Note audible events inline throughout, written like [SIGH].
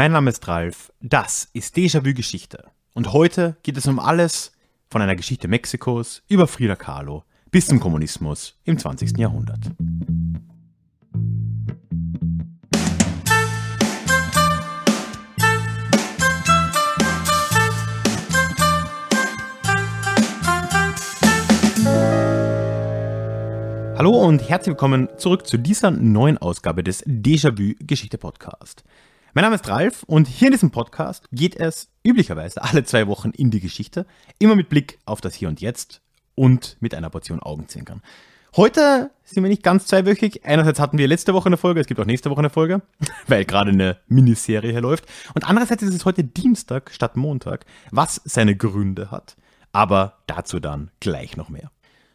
Mein Name ist Ralf, das ist Déjà-vu Geschichte. Und heute geht es um alles von einer Geschichte Mexikos über Frida Kahlo bis zum Kommunismus im 20. Jahrhundert. Hallo und herzlich willkommen zurück zu dieser neuen Ausgabe des Déjà-vu Geschichte Podcast. Mein Name ist Ralf und hier in diesem Podcast geht es üblicherweise alle zwei Wochen in die Geschichte, immer mit Blick auf das Hier und Jetzt und mit einer Portion Augenzwinkern. Heute sind wir nicht ganz zweiwöchig. Einerseits hatten wir letzte Woche eine Folge, es gibt auch nächste Woche eine Folge, [LAUGHS] weil gerade eine Miniserie hier läuft. Und andererseits ist es heute Dienstag statt Montag, was seine Gründe hat. Aber dazu dann gleich noch mehr.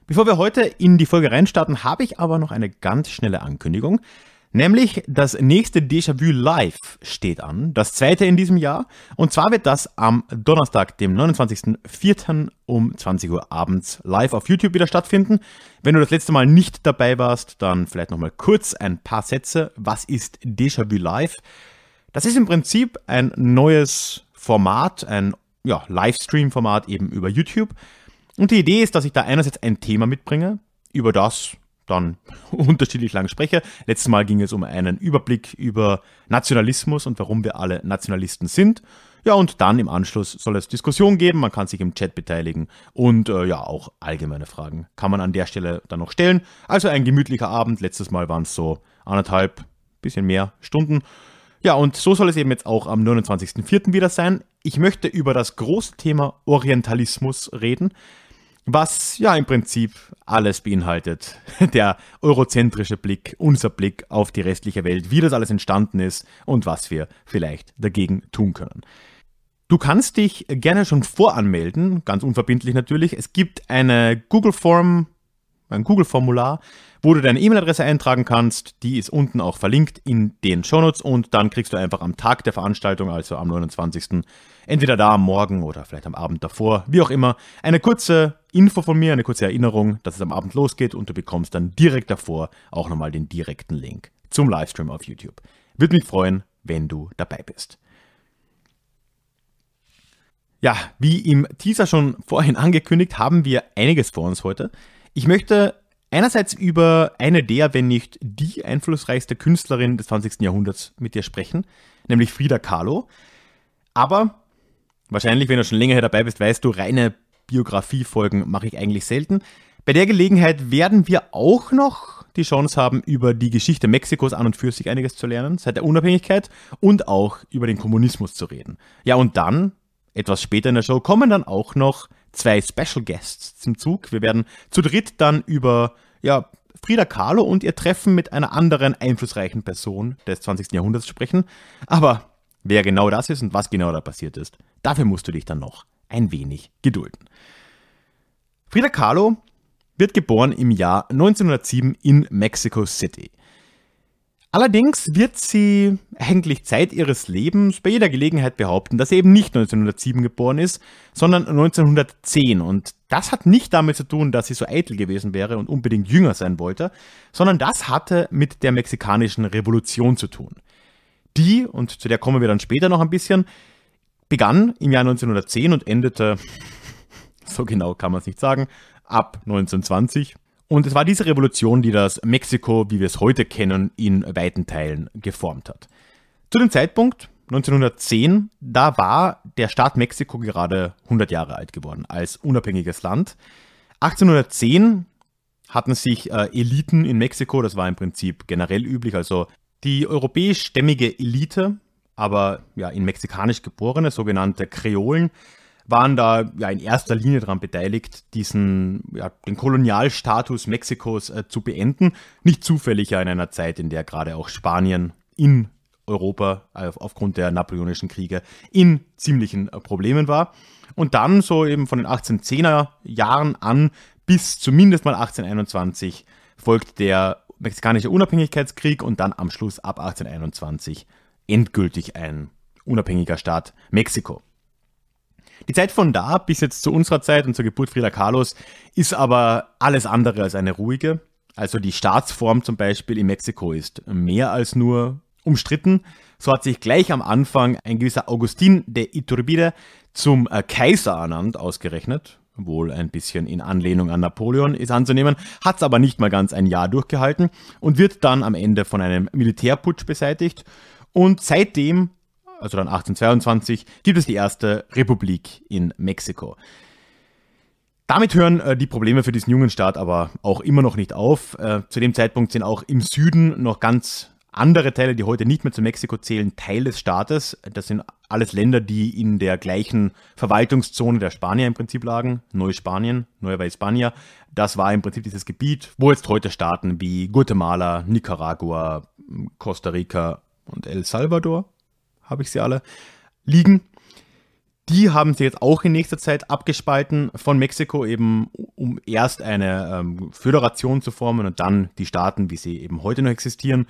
Bevor wir heute in die Folge reinstarten, habe ich aber noch eine ganz schnelle Ankündigung. Nämlich das nächste Déjà-vu Live steht an, das zweite in diesem Jahr. Und zwar wird das am Donnerstag, dem 29.04. um 20 Uhr abends live auf YouTube wieder stattfinden. Wenn du das letzte Mal nicht dabei warst, dann vielleicht nochmal kurz ein paar Sätze. Was ist Déjà-vu Live? Das ist im Prinzip ein neues Format, ein ja, Livestream-Format eben über YouTube. Und die Idee ist, dass ich da einerseits ein Thema mitbringe, über das dann [LAUGHS] unterschiedlich lang spreche. Letztes Mal ging es um einen Überblick über Nationalismus und warum wir alle Nationalisten sind. Ja, und dann im Anschluss soll es Diskussion geben, man kann sich im Chat beteiligen und äh, ja, auch allgemeine Fragen kann man an der Stelle dann noch stellen. Also ein gemütlicher Abend, letztes Mal waren es so anderthalb, bisschen mehr Stunden. Ja, und so soll es eben jetzt auch am 29.04. wieder sein. Ich möchte über das große Thema Orientalismus reden was ja im Prinzip alles beinhaltet. [LAUGHS] Der eurozentrische Blick, unser Blick auf die restliche Welt, wie das alles entstanden ist und was wir vielleicht dagegen tun können. Du kannst dich gerne schon voranmelden, ganz unverbindlich natürlich. Es gibt eine Google Form ein Google-Formular, wo du deine E-Mail-Adresse eintragen kannst. Die ist unten auch verlinkt in den Shownotes und dann kriegst du einfach am Tag der Veranstaltung, also am 29. entweder da am Morgen oder vielleicht am Abend davor, wie auch immer, eine kurze Info von mir, eine kurze Erinnerung, dass es am Abend losgeht und du bekommst dann direkt davor auch nochmal den direkten Link zum Livestream auf YouTube. Würde mich freuen, wenn du dabei bist. Ja, wie im Teaser schon vorhin angekündigt, haben wir einiges vor uns heute. Ich möchte einerseits über eine der, wenn nicht die einflussreichste Künstlerin des 20. Jahrhunderts mit dir sprechen, nämlich Frida Kahlo. Aber wahrscheinlich, wenn du schon länger hier dabei bist, weißt du, reine Biografiefolgen mache ich eigentlich selten. Bei der Gelegenheit werden wir auch noch die Chance haben, über die Geschichte Mexikos an und für sich einiges zu lernen, seit der Unabhängigkeit und auch über den Kommunismus zu reden. Ja, und dann, etwas später in der Show, kommen dann auch noch zwei Special Guests zum Zug. Wir werden zu dritt dann über ja, Frida Kahlo und ihr Treffen mit einer anderen einflussreichen Person des 20. Jahrhunderts sprechen. Aber wer genau das ist und was genau da passiert ist, dafür musst du dich dann noch ein wenig gedulden. Frida Kahlo wird geboren im Jahr 1907 in Mexico City. Allerdings wird sie eigentlich Zeit ihres Lebens bei jeder Gelegenheit behaupten, dass sie eben nicht 1907 geboren ist, sondern 1910. Und das hat nicht damit zu tun, dass sie so eitel gewesen wäre und unbedingt jünger sein wollte, sondern das hatte mit der mexikanischen Revolution zu tun. Die, und zu der kommen wir dann später noch ein bisschen, begann im Jahr 1910 und endete, [LAUGHS] so genau kann man es nicht sagen, ab 1920 und es war diese Revolution, die das Mexiko, wie wir es heute kennen, in weiten Teilen geformt hat. Zu dem Zeitpunkt 1910, da war der Staat Mexiko gerade 100 Jahre alt geworden als unabhängiges Land. 1810 hatten sich äh, Eliten in Mexiko, das war im Prinzip generell üblich, also die europäischstämmige Elite, aber ja in mexikanisch geborene, sogenannte Kreolen, waren da ja in erster Linie daran beteiligt, diesen, ja, den Kolonialstatus Mexikos äh, zu beenden. Nicht zufällig ja in einer Zeit, in der gerade auch Spanien in Europa äh, aufgrund der napoleonischen Kriege in ziemlichen äh, Problemen war. Und dann so eben von den 1810er Jahren an bis zumindest mal 1821 folgt der mexikanische Unabhängigkeitskrieg und dann am Schluss ab 1821 endgültig ein unabhängiger Staat Mexiko. Die Zeit von da bis jetzt zu unserer Zeit und zur Geburt Frida Carlos ist aber alles andere als eine ruhige. Also die Staatsform zum Beispiel in Mexiko ist mehr als nur umstritten. So hat sich gleich am Anfang ein gewisser Augustin de Iturbide zum äh, Kaiser ernannt, ausgerechnet. Wohl ein bisschen in Anlehnung an Napoleon ist anzunehmen, hat es aber nicht mal ganz ein Jahr durchgehalten und wird dann am Ende von einem Militärputsch beseitigt. Und seitdem also dann 1822, gibt es die erste Republik in Mexiko. Damit hören äh, die Probleme für diesen jungen Staat aber auch immer noch nicht auf. Äh, zu dem Zeitpunkt sind auch im Süden noch ganz andere Teile, die heute nicht mehr zu Mexiko zählen, Teil des Staates. Das sind alles Länder, die in der gleichen Verwaltungszone der Spanier im Prinzip lagen. Neuspanien, Nueva España. Das war im Prinzip dieses Gebiet, wo jetzt heute Staaten wie Guatemala, Nicaragua, Costa Rica und El Salvador habe ich sie alle, liegen. Die haben sie jetzt auch in nächster Zeit abgespalten von Mexiko, eben um erst eine ähm, Föderation zu formen und dann die Staaten, wie sie eben heute noch existieren.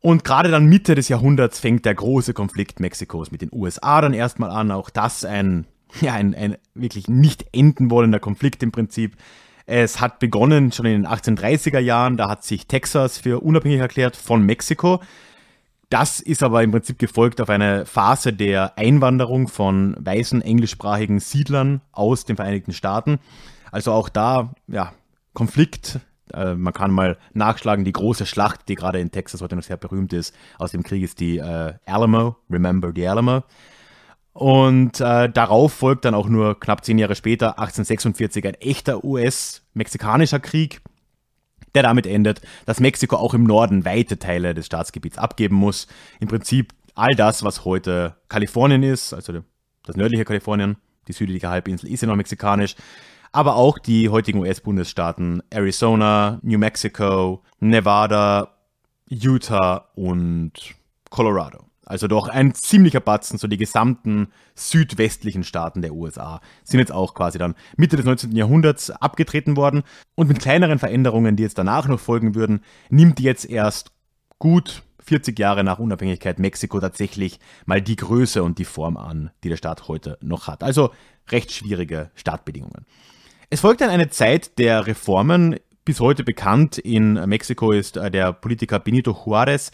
Und gerade dann Mitte des Jahrhunderts fängt der große Konflikt Mexikos mit den USA dann erstmal an. Auch das ein, [LAUGHS] ja, ein, ein wirklich nicht enden wollender Konflikt im Prinzip. Es hat begonnen schon in den 1830er Jahren, da hat sich Texas für unabhängig erklärt von Mexiko. Das ist aber im Prinzip gefolgt auf eine Phase der Einwanderung von weißen englischsprachigen Siedlern aus den Vereinigten Staaten. Also auch da, ja, Konflikt. Äh, man kann mal nachschlagen, die große Schlacht, die gerade in Texas heute noch sehr berühmt ist, aus dem Krieg ist die äh, Alamo, Remember the Alamo. Und äh, darauf folgt dann auch nur knapp zehn Jahre später, 1846, ein echter US-mexikanischer Krieg, der damit endet, dass Mexiko auch im Norden weite Teile des Staatsgebiets abgeben muss. Im Prinzip all das, was heute Kalifornien ist, also das nördliche Kalifornien, die südliche Halbinsel ist ja noch mexikanisch, aber auch die heutigen US-Bundesstaaten Arizona, New Mexico, Nevada, Utah und Colorado. Also doch ein ziemlicher Batzen, so die gesamten südwestlichen Staaten der USA sind jetzt auch quasi dann Mitte des 19. Jahrhunderts abgetreten worden. Und mit kleineren Veränderungen, die jetzt danach noch folgen würden, nimmt jetzt erst gut 40 Jahre nach Unabhängigkeit Mexiko tatsächlich mal die Größe und die Form an, die der Staat heute noch hat. Also recht schwierige Startbedingungen. Es folgt dann eine Zeit der Reformen. Bis heute bekannt in Mexiko ist äh, der Politiker Benito Juárez,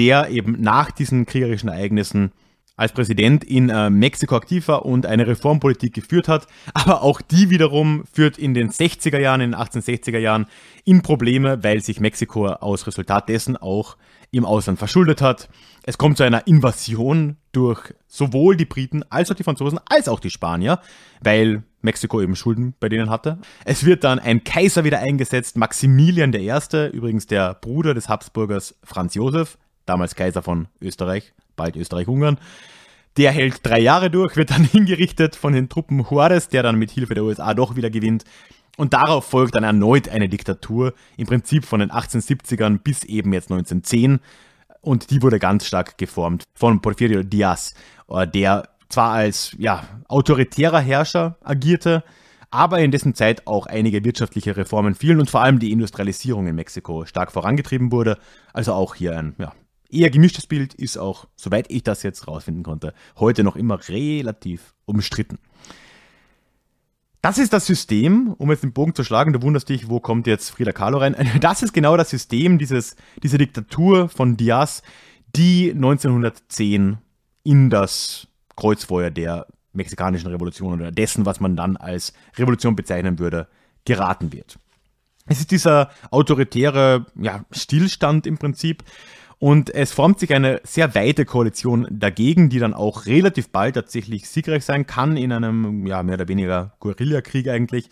der eben nach diesen kriegerischen Ereignissen als Präsident in äh, Mexiko aktiv war und eine Reformpolitik geführt hat. Aber auch die wiederum führt in den 60er Jahren, in den 1860er Jahren in Probleme, weil sich Mexiko aus Resultat dessen auch im Ausland verschuldet hat. Es kommt zu einer Invasion durch sowohl die Briten als auch die Franzosen als auch die Spanier, weil Mexiko eben Schulden bei denen hatte. Es wird dann ein Kaiser wieder eingesetzt, Maximilian I., übrigens der Bruder des Habsburgers Franz Josef, damals Kaiser von Österreich, bald Österreich-Ungarn. Der hält drei Jahre durch, wird dann [LAUGHS] hingerichtet von den Truppen Juarez, der dann mit Hilfe der USA doch wieder gewinnt. Und darauf folgt dann erneut eine Diktatur, im Prinzip von den 1870ern bis eben jetzt 1910. Und die wurde ganz stark geformt von Porfirio Diaz, äh, der zwar als ja, autoritärer Herrscher agierte, aber in dessen Zeit auch einige wirtschaftliche Reformen fielen und vor allem die Industrialisierung in Mexiko stark vorangetrieben wurde. Also auch hier ein ja, eher gemischtes Bild ist auch, soweit ich das jetzt rausfinden konnte, heute noch immer relativ umstritten. Das ist das System, um jetzt den Bogen zu schlagen, du wunderst dich, wo kommt jetzt Frida Kahlo rein? [LAUGHS] Das ist genau das System, dieses, diese Diktatur von Diaz, die 1910 in das Kreuzfeuer der mexikanischen Revolution oder dessen, was man dann als Revolution bezeichnen würde, geraten wird. Es ist dieser autoritäre ja, Stillstand im Prinzip, und es formt sich eine sehr weite Koalition dagegen, die dann auch relativ bald tatsächlich siegreich sein kann in einem, ja, mehr oder weniger Guerillakrieg eigentlich.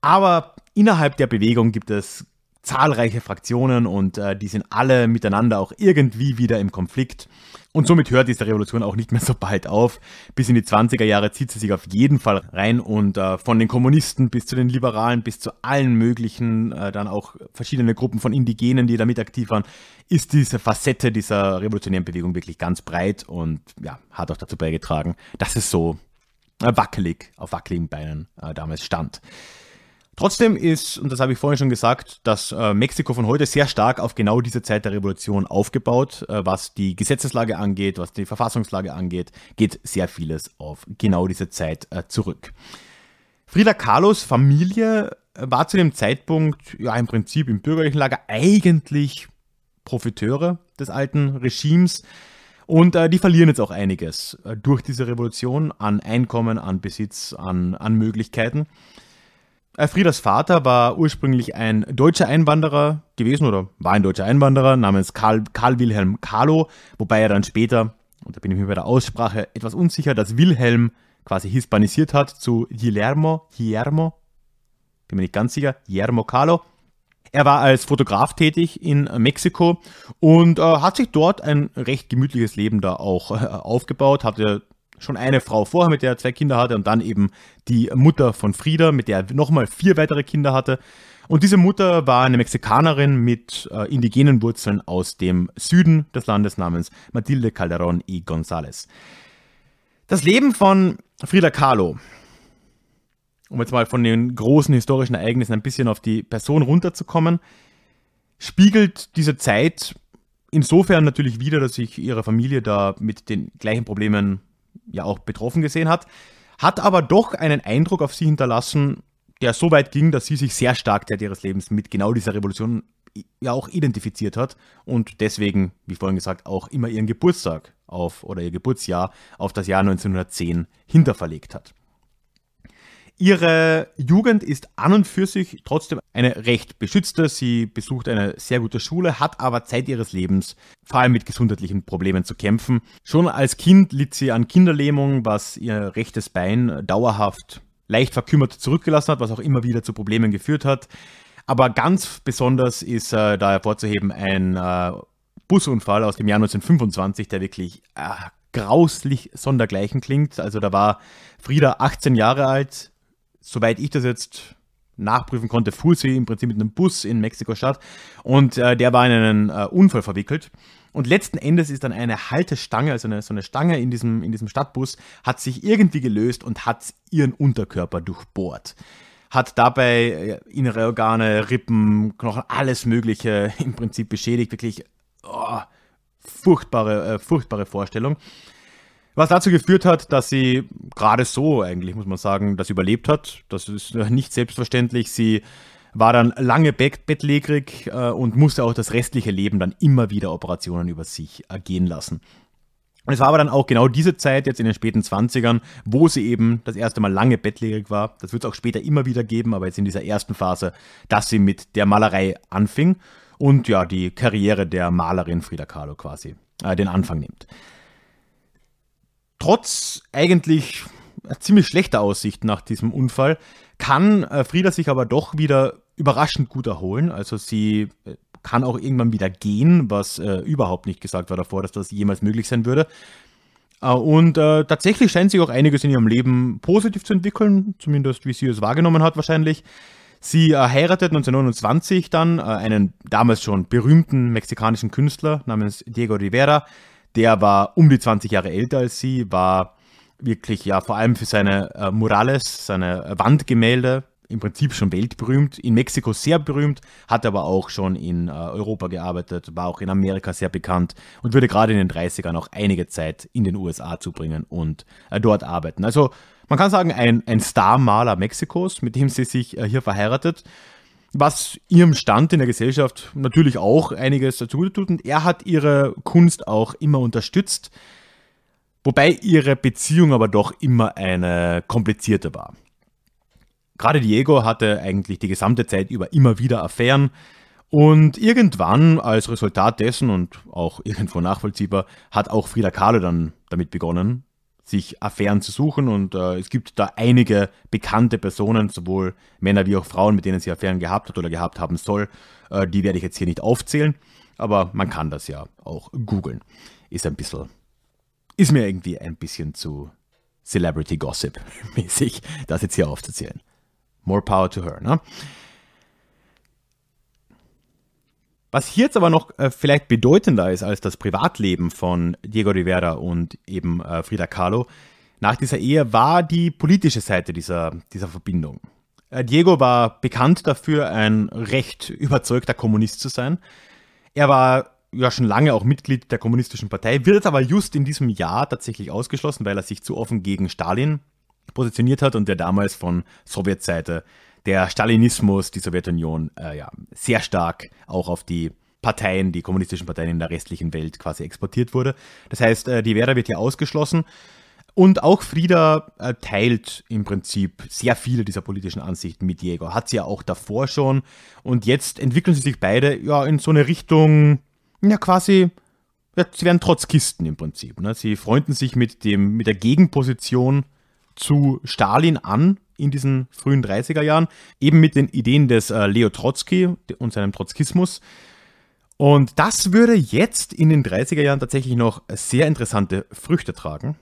Aber innerhalb der Bewegung gibt es zahlreiche Fraktionen und äh, die sind alle miteinander auch irgendwie wieder im Konflikt. Und somit hört diese Revolution auch nicht mehr so bald auf. Bis in die 20er Jahre zieht sie sich auf jeden Fall rein und äh, von den Kommunisten bis zu den Liberalen bis zu allen möglichen, äh, dann auch verschiedene Gruppen von Indigenen, die damit aktiv waren, ist diese Facette dieser revolutionären Bewegung wirklich ganz breit und ja, hat auch dazu beigetragen, dass es so wackelig, auf wackeligen Beinen äh, damals stand. Trotzdem ist, und das habe ich vorhin schon gesagt, dass äh, Mexiko von heute sehr stark auf genau diese Zeit der Revolution aufgebaut. Äh, was die Gesetzeslage angeht, was die Verfassungslage angeht, geht sehr vieles auf genau diese Zeit äh, zurück. Frida Carlos Familie äh, war zu dem Zeitpunkt ja im Prinzip im bürgerlichen Lager eigentlich Profiteure des alten Regimes. Und äh, die verlieren jetzt auch einiges äh, durch diese Revolution an Einkommen, an Besitz, an, an Möglichkeiten. Äh, Friedas Vater war ursprünglich ein deutscher Einwanderer gewesen oder war ein deutscher Einwanderer namens Karl, Karl Wilhelm Kahlo, wobei er dann später, und da bin ich mir bei der Aussprache etwas unsicher, dass Wilhelm quasi hispanisiert hat zu Guillermo, Guillermo, bin mir nicht ganz sicher, Guillermo Kahlo. Er war als Fotograf tätig in Mexiko und äh, hat sich dort ein recht gemütliches Leben da auch äh, aufgebaut, hatte schon eine Frau vorher, mit der er zwei Kinder hatte, und dann eben die Mutter von Frieda, mit der er nochmal vier weitere Kinder hatte. Und diese Mutter war eine Mexikanerin mit äh, indigenen Wurzeln aus dem Süden des Landes namens Matilde Calderón y González. Das Leben von Frida Kahlo, um jetzt mal von den großen historischen Ereignissen ein bisschen auf die Person runterzukommen, spiegelt diese Zeit insofern natürlich wieder, dass sich ihre Familie da mit den gleichen Problemen ja auch betroffen gesehen hat, hat aber doch einen Eindruck auf sie hinterlassen, der so weit ging, dass sie sich sehr stark Zeit ihres Lebens mit genau dieser Revolution ja auch identifiziert hat und deswegen, wie vorhin gesagt, auch immer ihren Geburtstag auf oder ihr Geburtsjahr auf das Jahr 1910 hinterverlegt hat. Ihre Jugend ist an und für sich trotzdem eine recht beschützte. Sie besucht eine sehr gute Schule, hat aber Zeit ihres Lebens vor allem mit gesundheitlichen Problemen zu kämpfen. Schon als Kind litt sie an Kinderlähmung, was ihr rechtes Bein dauerhaft leicht verkümmert zurückgelassen hat, was auch immer wieder zu Problemen geführt hat. Aber ganz besonders ist äh, da hervorzuheben ein äh, Busunfall aus dem Jahr 1925, der wirklich äh, grauslich sondergleichen klingt. Also da war Frieda 18 Jahre alt, soweit ich das jetzt nachprüfen konnte, fuhr sie im Prinzip mit einem Bus in Mexiko-Stadt und äh, der war in einen äh, Unfall verwickelt. Und letzten Endes ist dann eine Haltestange, also eine, so eine Stange in diesem, in diesem Stadtbus, hat sich irgendwie gelöst und hat ihren Unterkörper durchbohrt. Hat dabei äh, innere Organe, Rippen, Knochen, alles Mögliche im Prinzip beschädigt. Wirklich oh, furchtbare, äh, furchtbare Vorstellung. Was dazu geführt hat, dass sie gerade so eigentlich, muss man sagen, das überlebt hat. Das ist nicht selbstverständlich. Sie war dann lange bettlägerig äh, und musste auch das restliche Leben dann immer wieder Operationen über sich ergehen lassen. Und es war aber dann auch genau diese Zeit, jetzt in den späten 20ern, wo sie eben das erste Mal lange bettlägerig war. Das wird es auch später immer wieder geben, aber jetzt in dieser ersten Phase, dass sie mit der Malerei anfing und ja, die Karriere der Malerin Frida Kahlo quasi äh, den Anfang nimmt. Trotz eigentlich ziemlich schlechter Aussicht nach diesem Unfall kann äh, Frieda sich aber doch wieder überraschend gut erholen. Also sie äh, kann auch irgendwann wieder gehen, was äh, überhaupt nicht gesagt war davor, dass das jemals möglich sein würde. Äh, und äh, tatsächlich scheint sich auch einiges in ihrem Leben positiv zu entwickeln, zumindest wie sie es wahrgenommen hat wahrscheinlich. Sie heiratet 1929 dann einen damals schon berühmten mexikanischen Künstler namens Diego Rivera, der war um die 20 Jahre älter als sie, war wirklich ja vor allem für seine äh, Murales, seine äh, Wandgemälde im Prinzip schon weltberühmt, in Mexiko sehr berühmt, hat aber auch schon in äh, Europa gearbeitet, war auch in Amerika sehr bekannt und würde gerade in den 30ern auch einige Zeit in den USA zubringen und äh, dort arbeiten. Also man kann sagen, ein, ein Star-Maler Mexikos, mit dem sie sich äh, hier verheiratet was ihrem Stand in der Gesellschaft natürlich auch einiges dazu tut. Und er hat ihre Kunst auch immer unterstützt, wobei ihre Beziehung aber doch immer eine komplizierte war. Gerade Diego hatte eigentlich die gesamte Zeit über immer wieder Affären. Und irgendwann, als Resultat dessen und auch irgendwo nachvollziehbar, hat auch Frida Kahlo dann damit begonnen, sich Affären zu suchen und äh, es gibt da einige bekannte Personen, sowohl Männer wie auch Frauen, mit denen sie Affären gehabt hat oder gehabt haben soll. Äh, die werde ich jetzt hier nicht aufzählen, aber man kann das ja auch googeln. Ist ein bisschen, ist mir irgendwie ein bisschen zu Celebrity Gossip mäßig, das jetzt hier aufzuzählen. More power to her, ne? Was hier jetzt aber noch äh, vielleicht bedeutender ist als das Privatleben von Diego Rivera und eben äh, Frida Kahlo nach dieser Ehe war die politische Seite dieser, dieser Verbindung. Äh, Diego war bekannt dafür, ein recht überzeugter Kommunist zu sein. Er war ja schon lange auch Mitglied der Kommunistischen Partei, wird aber just in diesem Jahr tatsächlich ausgeschlossen, weil er sich zu offen gegen Stalin positioniert hat und der damals von Sowjetseite der Stalinismus, die Sowjetunion, äh, ja, sehr stark auch auf die Parteien, die kommunistischen Parteien in der restlichen Welt quasi exportiert wurde. Das heißt, äh, die Vera wird hier ausgeschlossen. Und auch Frieda äh, teilt im Prinzip sehr viele dieser politischen Ansichten mit Diego. Hat sie ja auch davor schon. Und jetzt entwickeln sie sich beide ja in so eine Richtung, ja quasi, ja, sie werden Trotzkisten im Prinzip. Ne? Sie freunden sich mit, dem, mit der Gegenposition zu Stalin an in diesen frühen 30er Jahren, eben mit den Ideen des äh, Leo Trotsky und seinem Trotzkismus. Und das würde jetzt in den 30er Jahren tatsächlich noch sehr interessante Früchte tragen.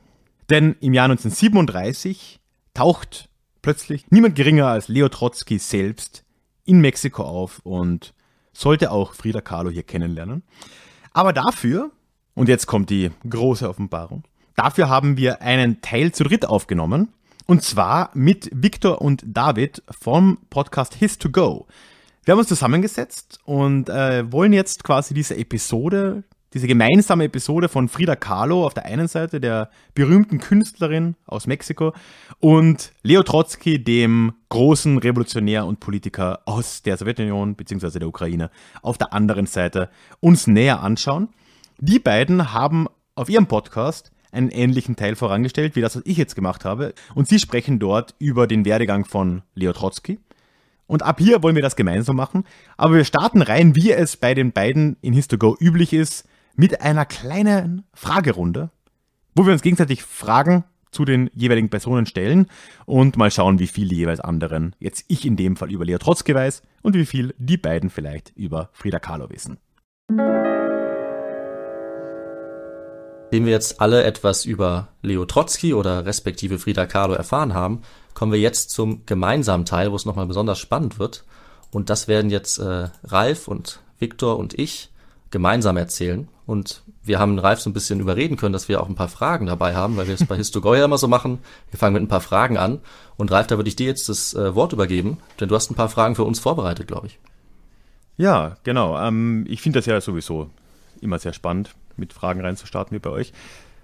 Denn im Jahr 1937 taucht plötzlich niemand geringer als Leo Trotsky selbst in Mexiko auf und sollte auch Frida Kahlo hier kennenlernen. Aber dafür, und jetzt kommt die große Offenbarung, dafür haben wir einen Teil zu dritt aufgenommen. Und zwar mit Viktor und David vom Podcast His to Go. Wir haben uns zusammengesetzt und äh, wollen jetzt quasi diese Episode, diese gemeinsame Episode von Frida Kahlo auf der einen Seite, der berühmten Künstlerin aus Mexiko, und Leo Trotsky, dem großen Revolutionär und Politiker aus der Sowjetunion bzw. der Ukraine, auf der anderen Seite uns näher anschauen. Die beiden haben auf ihrem Podcast einen ähnlichen Teil vorangestellt, wie das, was ich jetzt gemacht habe. Und sie sprechen dort über den Werdegang von Leo Trotsky. Und ab hier wollen wir das gemeinsam machen. Aber wir starten rein, wie es bei den beiden in Histogo üblich ist, mit einer kleinen Fragerunde, wo wir uns gegenseitig Fragen zu den jeweiligen Personen stellen und mal schauen, wie viel die jeweils anderen, jetzt ich in dem Fall über Leo Trotzki weiß und wie viel die beiden vielleicht über Frida Kahlo wissen. Nachdem wir jetzt alle etwas über Leo Trotzki oder respektive Frida Kahlo erfahren haben, kommen wir jetzt zum gemeinsamen Teil, wo es nochmal besonders spannend wird. Und das werden jetzt äh, Ralf und Viktor und ich gemeinsam erzählen. Und wir haben Ralf so ein bisschen überreden können, dass wir auch ein paar Fragen dabei haben, weil wir es bei [LAUGHS] Histogoya immer so machen. Wir fangen mit ein paar Fragen an. Und Ralf, da würde ich dir jetzt das äh, Wort übergeben, denn du hast ein paar Fragen für uns vorbereitet, glaube ich. Ja, genau. Ähm, ich finde das ja sowieso immer sehr spannend, mit Fragen reinzustarten wie bei euch.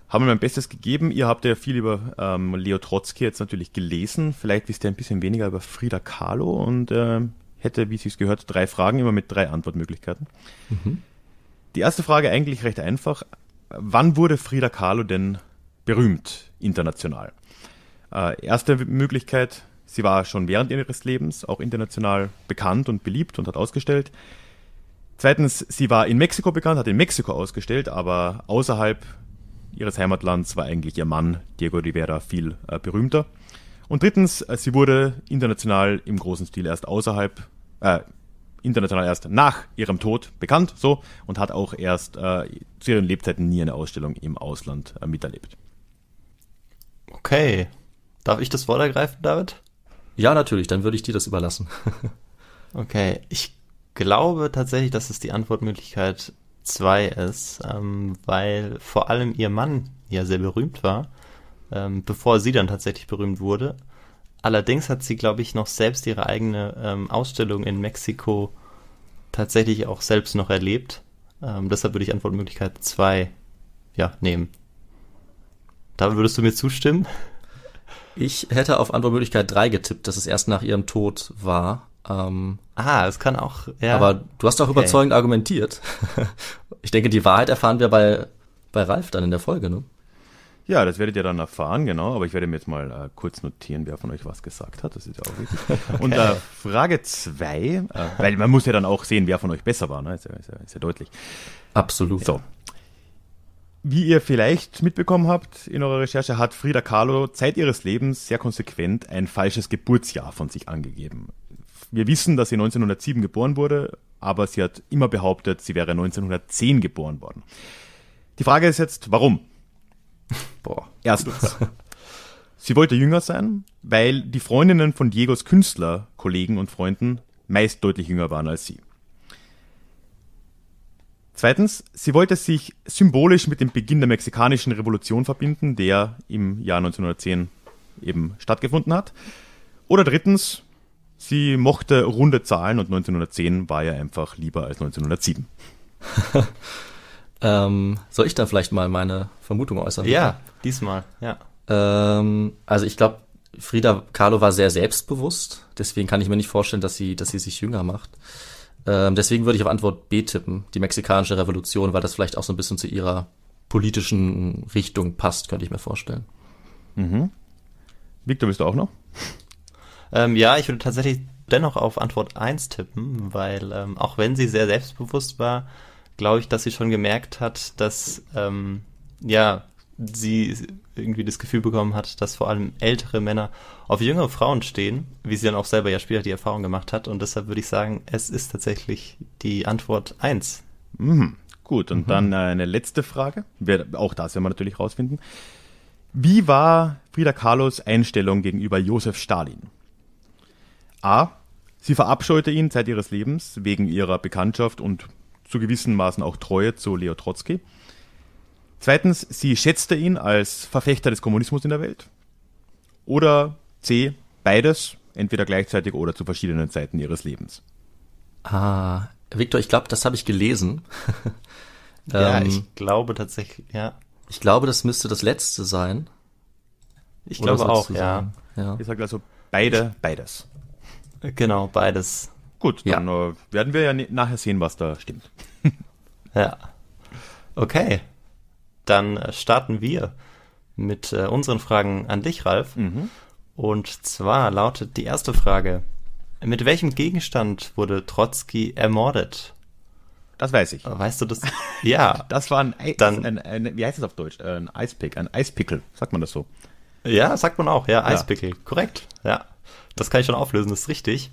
Haben wir mein Bestes gegeben. Ihr habt ja viel über ähm, Leo Trotzki jetzt natürlich gelesen. Vielleicht wisst ihr ein bisschen weniger über Frida Kahlo und äh, hätte, wie es sich gehört, drei Fragen, immer mit drei Antwortmöglichkeiten. Mhm. Die erste Frage eigentlich recht einfach. Wann wurde Frida Kahlo denn berühmt international? Äh, erste Möglichkeit, sie war schon während ihres Lebens auch international bekannt und beliebt und hat ausgestellt. Zweitens, sie war in Mexiko bekannt, hat in Mexiko ausgestellt, aber außerhalb ihres Heimatlands war eigentlich ihr Mann Diego Rivera viel äh, berühmter. Und drittens, äh, sie wurde international im großen Stil erst außerhalb, äh, international erst nach ihrem Tod bekannt, so, und hat auch erst äh, zu ihren Lebzeiten nie eine Ausstellung im Ausland äh, miterlebt. Okay. Darf ich das Wort ergreifen, David? Ja, natürlich, dann würde ich dir das überlassen. [LAUGHS] okay, ich glaube tatsächlich, dass es die Antwortmöglichkeit 2 ist, ähm, weil vor allem ihr Mann ja sehr berühmt war, ähm, bevor sie dann tatsächlich berühmt wurde. Allerdings hat sie, glaube ich, noch selbst ihre eigene ähm, Ausstellung in Mexiko tatsächlich auch selbst noch erlebt. Ähm, deshalb würde ich Antwortmöglichkeit 2 ja, nehmen. Da würdest du mir zustimmen? Ich hätte auf Antwortmöglichkeit 3 getippt, dass es erst nach ihrem Tod war. Ähm, ah, es kann auch. Ja. Aber du hast auch okay. überzeugend argumentiert. [LAUGHS] ich denke, die Wahrheit erfahren wir bei, bei Ralf dann in der Folge, ne? Ja, das werdet ihr dann erfahren, genau. Aber ich werde mir jetzt mal äh, kurz notieren, wer von euch was gesagt hat. Das ist ja auch wichtig. [LAUGHS] okay. Und äh, Frage 2, äh, weil man muss ja dann auch sehen, wer von euch besser war. Ne? Ist, ja, ist, ja, ist ja deutlich. Absolut. So. Wie ihr vielleicht mitbekommen habt in eurer Recherche, hat Frida Kahlo Zeit ihres Lebens sehr konsequent ein falsches Geburtsjahr von sich angegeben wir wissen, dass sie 1907 geboren wurde, aber sie hat immer behauptet, sie wäre 1910 geboren worden. Die Frage ist jetzt, warum? [LAUGHS] Boah. Erstens, sie wollte jünger sein, weil die Freundinnen von Diegos Künstler, Kollegen und Freunden meist deutlich jünger waren als sie. Zweitens, sie wollte sich symbolisch mit dem Beginn der mexikanischen Revolution verbinden, der im Jahr 1910 eben stattgefunden hat. Oder drittens, Sie mochte runde Zahlen und 1910 war ja einfach lieber als 1907. [LAUGHS] ähm, soll ich dann vielleicht mal meine Vermutung äußern? Ja, diesmal, ja. Ähm, also ich glaube, Frieda Kahlo war sehr selbstbewusst, deswegen kann ich mir nicht vorstellen, dass sie, dass sie sich jünger macht. Ähm, deswegen würde ich auf Antwort B tippen, die mexikanische Revolution, weil das vielleicht auch so ein bisschen zu ihrer politischen Richtung passt, könnte ich mir vorstellen. Mhm. Victor, bist du auch noch? Ähm, ja, ich würde tatsächlich dennoch auf Antwort 1 tippen, weil ähm, auch wenn sie sehr selbstbewusst war, glaube ich, dass sie schon gemerkt hat, dass ähm, ja, sie irgendwie das Gefühl bekommen hat, dass vor allem ältere Männer auf jüngere Frauen stehen, wie sie dann auch selber ja später die Erfahrung gemacht hat. Und deshalb würde ich sagen, es ist tatsächlich die Antwort 1. Mhm. Gut, und mhm. dann äh, eine letzte Frage. auch das werden wir natürlich rausfinden. Wie war Frida Carlos Einstellung gegenüber Josef Stalin? A. Sie verabscheute ihn seit ihres Lebens wegen ihrer Bekanntschaft und zu gewissen Maßen auch Treue zu Leo Trotzki. Zweitens, sie schätzte ihn als Verfechter des Kommunismus in der Welt. Oder C. Beides, entweder gleichzeitig oder zu verschiedenen Zeiten ihres Lebens. Ah, Viktor, ich glaube, das habe ich gelesen. [LAUGHS] ja, ähm, ich glaube tatsächlich, ja. Ich glaube, das müsste das letzte sein. Ich glaube auch, ja. ja. Ihr sagt also beide, ich, beides. Genau, beides. Gut, dann ja. Äh, werden wir ja nachher sehen, was da stimmt. [LAUGHS] ja. Okay. Dann äh, starten wir mit äh, unseren Fragen an dich, Ralf. Mhm. Und zwar lautet die erste Frage: Mit welchem Gegenstand wurde Trotzki ermordet? Das weiß ich. Weißt du das? Ja. [LAUGHS] das war ein, Eis, Dann, ein, ein, wie heißt das auf Deutsch? Ein Eispick, ein Eispickel, sagt man das so? Ja, sagt man auch, ja, Eispickel, ja. korrekt, ja. Das kann ich schon auflösen, das ist richtig.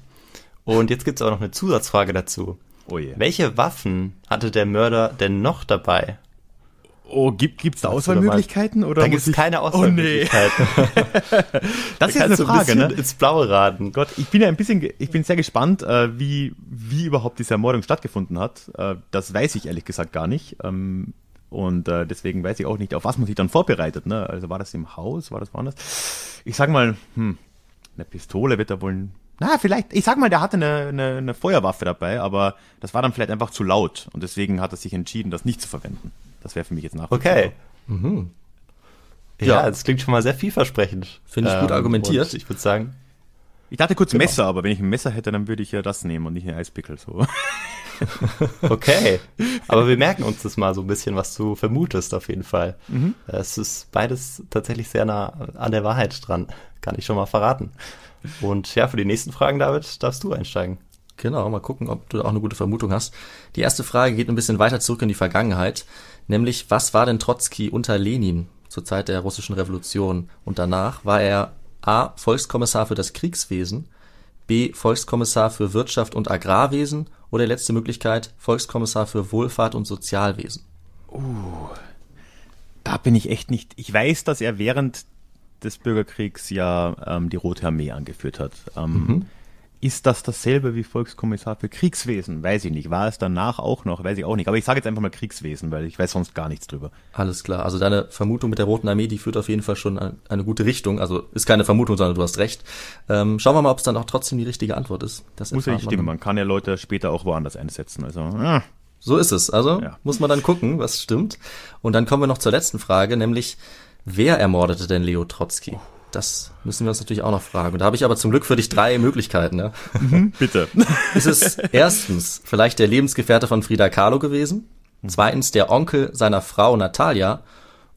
Und jetzt gibt es aber noch eine Zusatzfrage dazu. Oh je. Welche Waffen hatte der Mörder denn noch dabei? Oh, gibt es da Auswahlmöglichkeiten oder? Da gibt's ich... keine Auswahlmöglichkeiten. Oh, nee. [LAUGHS] [LAUGHS] das ist jetzt eine Frage, ne? Ins Blaue raten. Gott, ich bin ja ein bisschen, ich bin sehr gespannt, äh, wie wie überhaupt diese Ermordung stattgefunden hat. Äh, das weiß ich ehrlich gesagt gar nicht. Ähm, und äh, deswegen weiß ich auch nicht, auf was man sich dann vorbereitet. Ne? Also war das im Haus, war das woanders? Ich sag mal, hm, eine Pistole wird er wohl. Na, vielleicht, ich sag mal, der hatte eine, eine, eine Feuerwaffe dabei, aber das war dann vielleicht einfach zu laut und deswegen hat er sich entschieden, das nicht zu verwenden. Das wäre für mich jetzt nachvollziehbar. Okay. Mhm. Ja, ja, das klingt schon mal sehr vielversprechend. Finde ich ähm, gut argumentiert. Ich würde sagen. Ich dachte kurz genau. Messer, aber wenn ich ein Messer hätte, dann würde ich ja das nehmen und nicht ein Eispickel. So. [LAUGHS] okay. Aber wir merken uns das mal so ein bisschen, was du vermutest auf jeden Fall. Mhm. Es ist beides tatsächlich sehr nah an der Wahrheit dran. Kann ich schon mal verraten. Und ja, für die nächsten Fragen, David, darfst du einsteigen. Genau, mal gucken, ob du auch eine gute Vermutung hast. Die erste Frage geht ein bisschen weiter zurück in die Vergangenheit, nämlich was war denn Trotzki unter Lenin zur Zeit der russischen Revolution und danach? War er A. Volkskommissar für das Kriegswesen B. Volkskommissar für Wirtschaft und Agrarwesen oder letzte Möglichkeit Volkskommissar für Wohlfahrt und Sozialwesen. Uh, da bin ich echt nicht. Ich weiß, dass er während des Bürgerkriegs ja ähm, die Rote Armee angeführt hat. Ähm, mhm. Ist das dasselbe wie Volkskommissar für Kriegswesen? Weiß ich nicht. War es danach auch noch? Weiß ich auch nicht. Aber ich sage jetzt einfach mal Kriegswesen, weil ich weiß sonst gar nichts drüber. Alles klar. Also deine Vermutung mit der Roten Armee, die führt auf jeden Fall schon eine, gute Richtung. Also ist keine Vermutung, sondern du hast recht. Ähm, schauen wir mal, ob es dann auch trotzdem die richtige Antwort ist. Das Muss ja nicht stimmen. Man kann ja Leute später auch woanders einsetzen. Also, äh. So ist es. Also ja. muss man dann gucken, was stimmt. Und dann kommen wir noch zur letzten Frage, nämlich wer ermordete denn Leo Trotsky? Oh. Das müssen wir uns natürlich auch noch fragen. Da habe ich aber zum Glück für dich drei Möglichkeiten. Ne? Mhm, bitte. [LAUGHS] Ist es erstens vielleicht der Lebensgefährte von Frida Kahlo gewesen? Mhm. Zweitens der Onkel seiner Frau Natalia?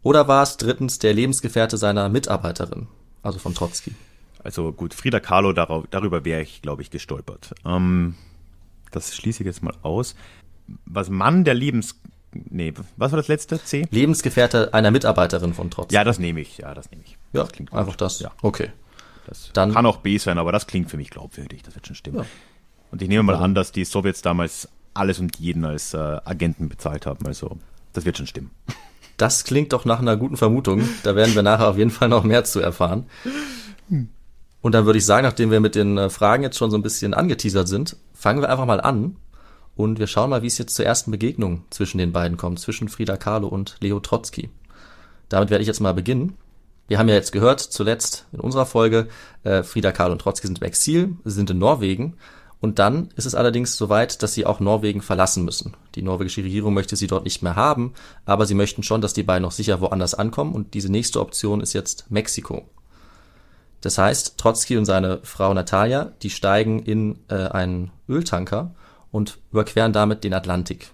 Oder war es drittens der Lebensgefährte seiner Mitarbeiterin, also von Trotzki? Also gut, Frida Kahlo, darauf, darüber wäre ich, glaube ich, gestolpert. Ähm, das schließe ich jetzt mal aus. Was Mann der Lebens, nee, was war das letzte? C? Lebensgefährte einer Mitarbeiterin von Trotz. Ja, das nehme ich. Ja, das nehme ich. Ja, das klingt gut. einfach das. Ja. Okay. Das Dann, kann auch B sein, aber das klingt für mich glaubwürdig. Das wird schon stimmen. Ja. Und ich nehme mal an, dass die Sowjets damals alles und jeden als äh, Agenten bezahlt haben. Also, das wird schon stimmen. Das klingt doch nach einer guten Vermutung. Da werden wir nachher auf jeden Fall noch mehr zu erfahren. Und dann würde ich sagen, nachdem wir mit den äh, Fragen jetzt schon so ein bisschen angeteasert sind, fangen wir einfach mal an und wir schauen mal, wie es jetzt zur ersten Begegnung zwischen den beiden kommt, zwischen Frida Kahlo und Leo Trotzki. Damit werde ich jetzt mal beginnen. Wir haben ja jetzt gehört, zuletzt in unserer Folge, äh, Frida Kahlo und Trotzki sind im Exil, sind in Norwegen. Und dann ist es allerdings soweit, dass sie auch Norwegen verlassen müssen. Die norwegische Regierung möchte sie dort nicht mehr haben, aber sie möchten schon, dass die beiden noch sicher woanders ankommen. Und diese nächste Option ist jetzt Mexiko. Das heißt, Trotzki und seine Frau Natalia, die steigen in äh, einen Öltanker und überqueren damit den Atlantik.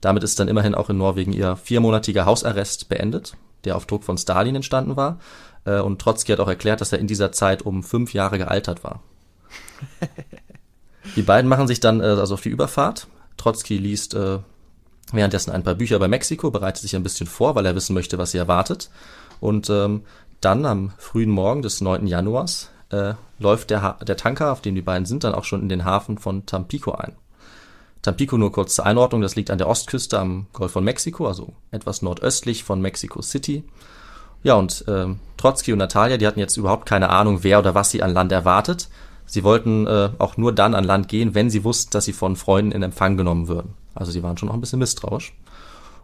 Damit ist dann immerhin auch in Norwegen ihr viermonatiger Hausarrest beendet, der auf Druck von Stalin entstanden war. Äh, und Trotzki hat auch erklärt, dass er in dieser Zeit um fünf Jahre gealtert war. [LAUGHS] die beiden machen sich dann äh, also auf die Überfahrt. Trotzki liest äh, währenddessen ein paar Bücher über Mexiko, bereitet sich ein bisschen vor, weil er wissen möchte, was sie erwartet. Und ähm, dann am frühen Morgen des 9. Januars äh, läuft der, der Tanker, auf dem die beiden sind, dann auch schon in den Hafen von Tampico ein. Tampico nur kurz zur Einordnung, das liegt an der Ostküste am Golf von Mexiko, also etwas nordöstlich von Mexico City. Ja, und äh, Trotzki und Natalia, die hatten jetzt überhaupt keine Ahnung, wer oder was sie an Land erwartet. Sie wollten äh, auch nur dann an Land gehen, wenn sie wussten, dass sie von Freunden in Empfang genommen würden. Also sie waren schon auch ein bisschen misstrauisch.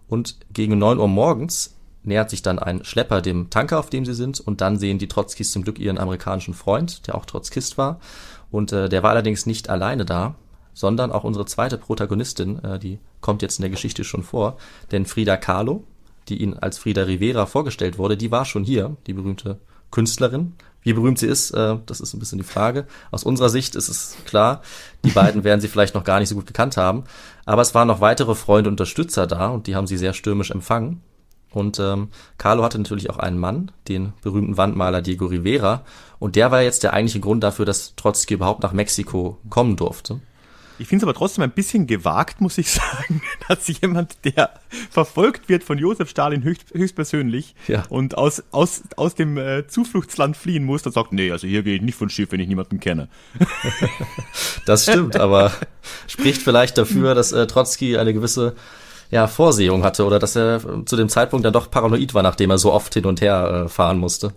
Und gegen 9 Uhr morgens nähert sich dann ein Schlepper dem Tanker, auf dem sie sind, und dann sehen die Trotzkis zum Glück ihren amerikanischen Freund, der auch Trotzkist war. Und äh, der war allerdings nicht alleine da, sondern auch unsere zweite Protagonistin, äh, die kommt jetzt in der Geschichte schon vor, denn Frida Kahlo, die ihnen als Frida Rivera vorgestellt wurde, die war schon hier, die berühmte Künstlerin. Wie berühmt sie ist, äh, das ist ein bisschen die Frage. Aus unserer Sicht ist es klar, die beiden werden sie vielleicht noch gar nicht so gut gekannt haben. Aber es waren noch weitere Freunde und Unterstützer da und die haben sie sehr stürmisch empfangen. Und ähm, Carlo hatte natürlich auch einen Mann, den berühmten Wandmaler Diego Rivera. Und der war jetzt der eigentliche Grund dafür, dass Trotzki überhaupt nach Mexiko kommen durfte. Ich finde es aber trotzdem ein bisschen gewagt, muss ich [LAUGHS] sagen, dass jemand, der verfolgt wird von Josef Stalin höchst, höchstpersönlich ja. und aus, aus, aus dem äh, Zufluchtsland fliehen muss, dann sagt, nee, also hier gehe ich nicht von Schiff, wenn ich niemanden kenne. das stimmt, aber spricht vielleicht dafür, dass äh, Trotzki eine gewisse ja, Vorsehung hatte oder dass er zu dem Zeitpunkt dann doch paranoid war, nachdem er so oft hin und her äh, fahren musste.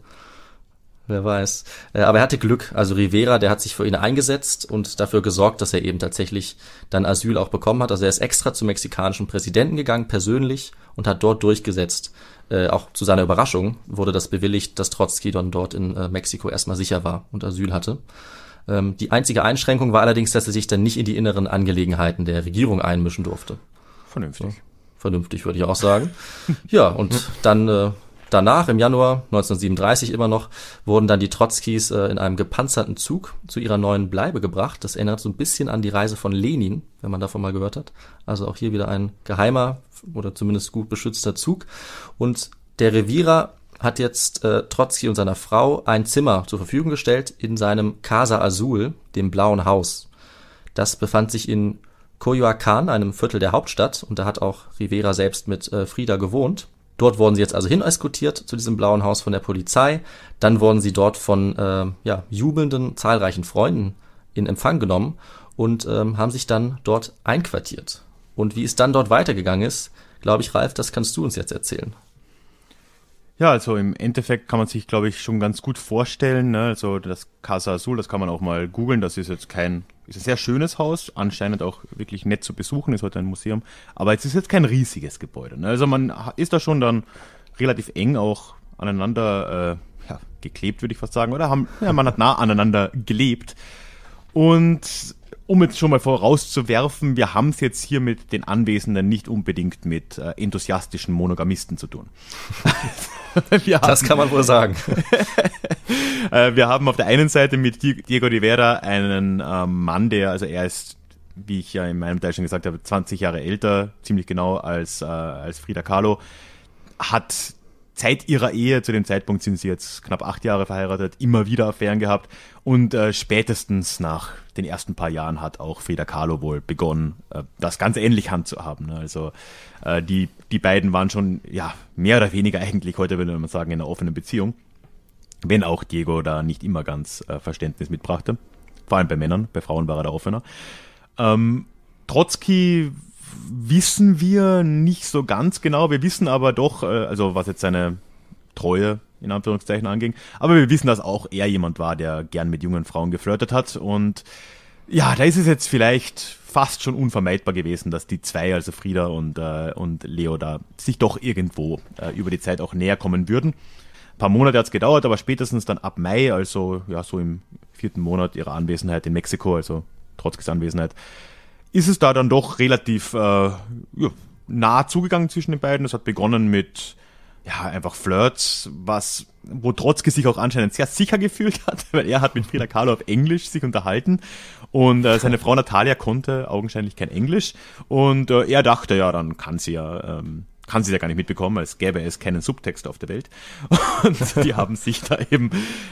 Wer weiß. Äh, aber er hatte Glück. Also Rivera, der hat sich für ihn eingesetzt und dafür gesorgt, dass er eben tatsächlich dann Asyl auch bekommen hat. Also er ist extra zum mexikanischen Präsidenten gegangen, persönlich, und hat dort durchgesetzt. Äh, auch zu seiner Überraschung wurde das bewilligt, dass Trotzki dann dort in äh, Mexiko erstmal sicher war und Asyl hatte. Ähm, die einzige Einschränkung war allerdings, dass er sich dann nicht in die inneren Angelegenheiten der Regierung einmischen durfte. Vernünftig. So. Vernünftig, würde ich auch sagen. [LAUGHS] ja, und dann äh, danach, im Januar 1937 immer noch, wurden dann die Trotzkis äh, in einem gepanzerten Zug zu ihrer neuen Bleibe gebracht. Das erinnert so ein bisschen an die Reise von Lenin, wenn man davon mal gehört hat. Also auch hier wieder ein geheimer oder zumindest gut beschützter Zug. Und der Revierer hat jetzt äh, Trotzki und seiner Frau ein Zimmer zur Verfügung gestellt in seinem Casa Azul, dem blauen Haus. Das befand sich in Coyoacan, einem Viertel der Hauptstadt, und da hat auch Rivera selbst mit äh, Frida gewohnt. Dort wurden sie jetzt also hin eskortiert zu diesem blauen Haus von der Polizei. Dann wurden sie dort von äh, ja, jubelnden, zahlreichen Freunden in Empfang genommen und ähm, haben sich dann dort einquartiert. Und wie es dann dort weitergegangen ist, glaube ich, Ralf, das kannst du uns jetzt erzählen. Ja, also im Endeffekt kann man sich, glaube ich, schon ganz gut vorstellen. Ne? Also das Casa Azul, das kann man auch mal googeln. Das ist jetzt kein ist ein sehr schönes Haus, anscheinend auch wirklich nett zu besuchen, ist heute ein Museum. Aber es ist jetzt kein riesiges Gebäude. Ne? Also man ist da schon dann relativ eng auch aneinander äh, ja, geklebt, würde ich fast sagen. Oder haben, ja, man hat nah aneinander gelebt. Und um jetzt schon mal vorauszuwerfen, wir haben es jetzt hier mit den Anwesenden nicht unbedingt mit äh, enthusiastischen Monogamisten zu tun. [LAUGHS] haben, das kann man wohl sagen. [LAUGHS] äh, wir haben auf der einen Seite mit Diego Rivera einen äh, Mann, der, also er ist, wie ich ja in meinem Teil schon gesagt habe, 20 Jahre älter, ziemlich genau als, äh, als Frida Kahlo, hat Zeit ihrer Ehe, zu dem Zeitpunkt sind sie jetzt knapp acht Jahre verheiratet, immer wieder Affären gehabt und äh, spätestens nach den ersten paar Jahren hat auch Feder Carlo wohl begonnen, äh, das ganz ähnlich handzuhaben. Ne? Also äh, die, die beiden waren schon, ja, mehr oder weniger eigentlich, heute würde man sagen, in einer offenen Beziehung, wenn auch Diego da nicht immer ganz äh, Verständnis mitbrachte, vor allem bei Männern, bei Frauen war er da offener. Ähm, Trotzki wissen wir nicht so ganz genau. Wir wissen aber doch, äh, also was jetzt seine Treue in Anführungszeichen anging, aber wir wissen, dass auch er jemand war, der gern mit jungen Frauen geflirtet hat und ja, da ist es jetzt vielleicht fast schon unvermeidbar gewesen, dass die zwei, also Frieda und, äh, und Leo, da sich doch irgendwo äh, über die Zeit auch näher kommen würden. Ein paar Monate hat es gedauert, aber spätestens dann ab Mai, also ja, so im vierten Monat ihrer Anwesenheit in Mexiko, also Trotzkis Anwesenheit, ist es da dann doch relativ äh, ja, nah zugegangen zwischen den beiden. Das hat begonnen mit ja, einfach Flirts, was, wo Trotzki sich auch anscheinend sehr sicher gefühlt hat, [LAUGHS] weil er hat mit Frida Kahlo auf Englisch sich unterhalten und äh, seine Frau Natalia konnte augenscheinlich kein Englisch und äh, er dachte, ja, dann kann sie ja, ähm, kann sie ja gar nicht mitbekommen, als gäbe es keinen Subtext auf der Welt. [LAUGHS] Und die haben sich da eben,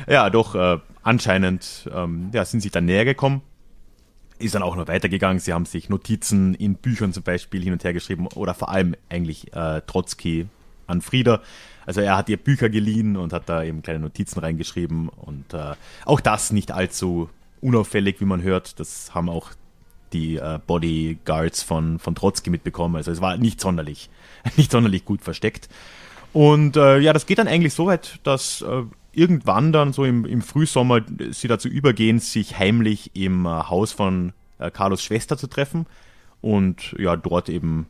ja, doch äh, anscheinend, ähm, ja, sind sich da näher gekommen ist dann auch noch weitergegangen. Sie haben sich Notizen in Büchern zum Beispiel hin und her geschrieben oder vor allem eigentlich äh, Trotzki an Frieda. Also er hat ihr Bücher geliehen und hat da eben kleine Notizen reingeschrieben und äh, auch das nicht allzu unauffällig, wie man hört. Das haben auch die äh, Bodyguards von, von Trotzki mitbekommen. Also es war nicht sonderlich, [LAUGHS] nicht sonderlich gut versteckt. Und äh, ja, das geht dann eigentlich so weit, dass äh, irgendwann dann so im, im Frühsommer sie dazu übergehen, sich heimlich im äh, Haus von äh, Carlos Schwester zu treffen und ja, dort eben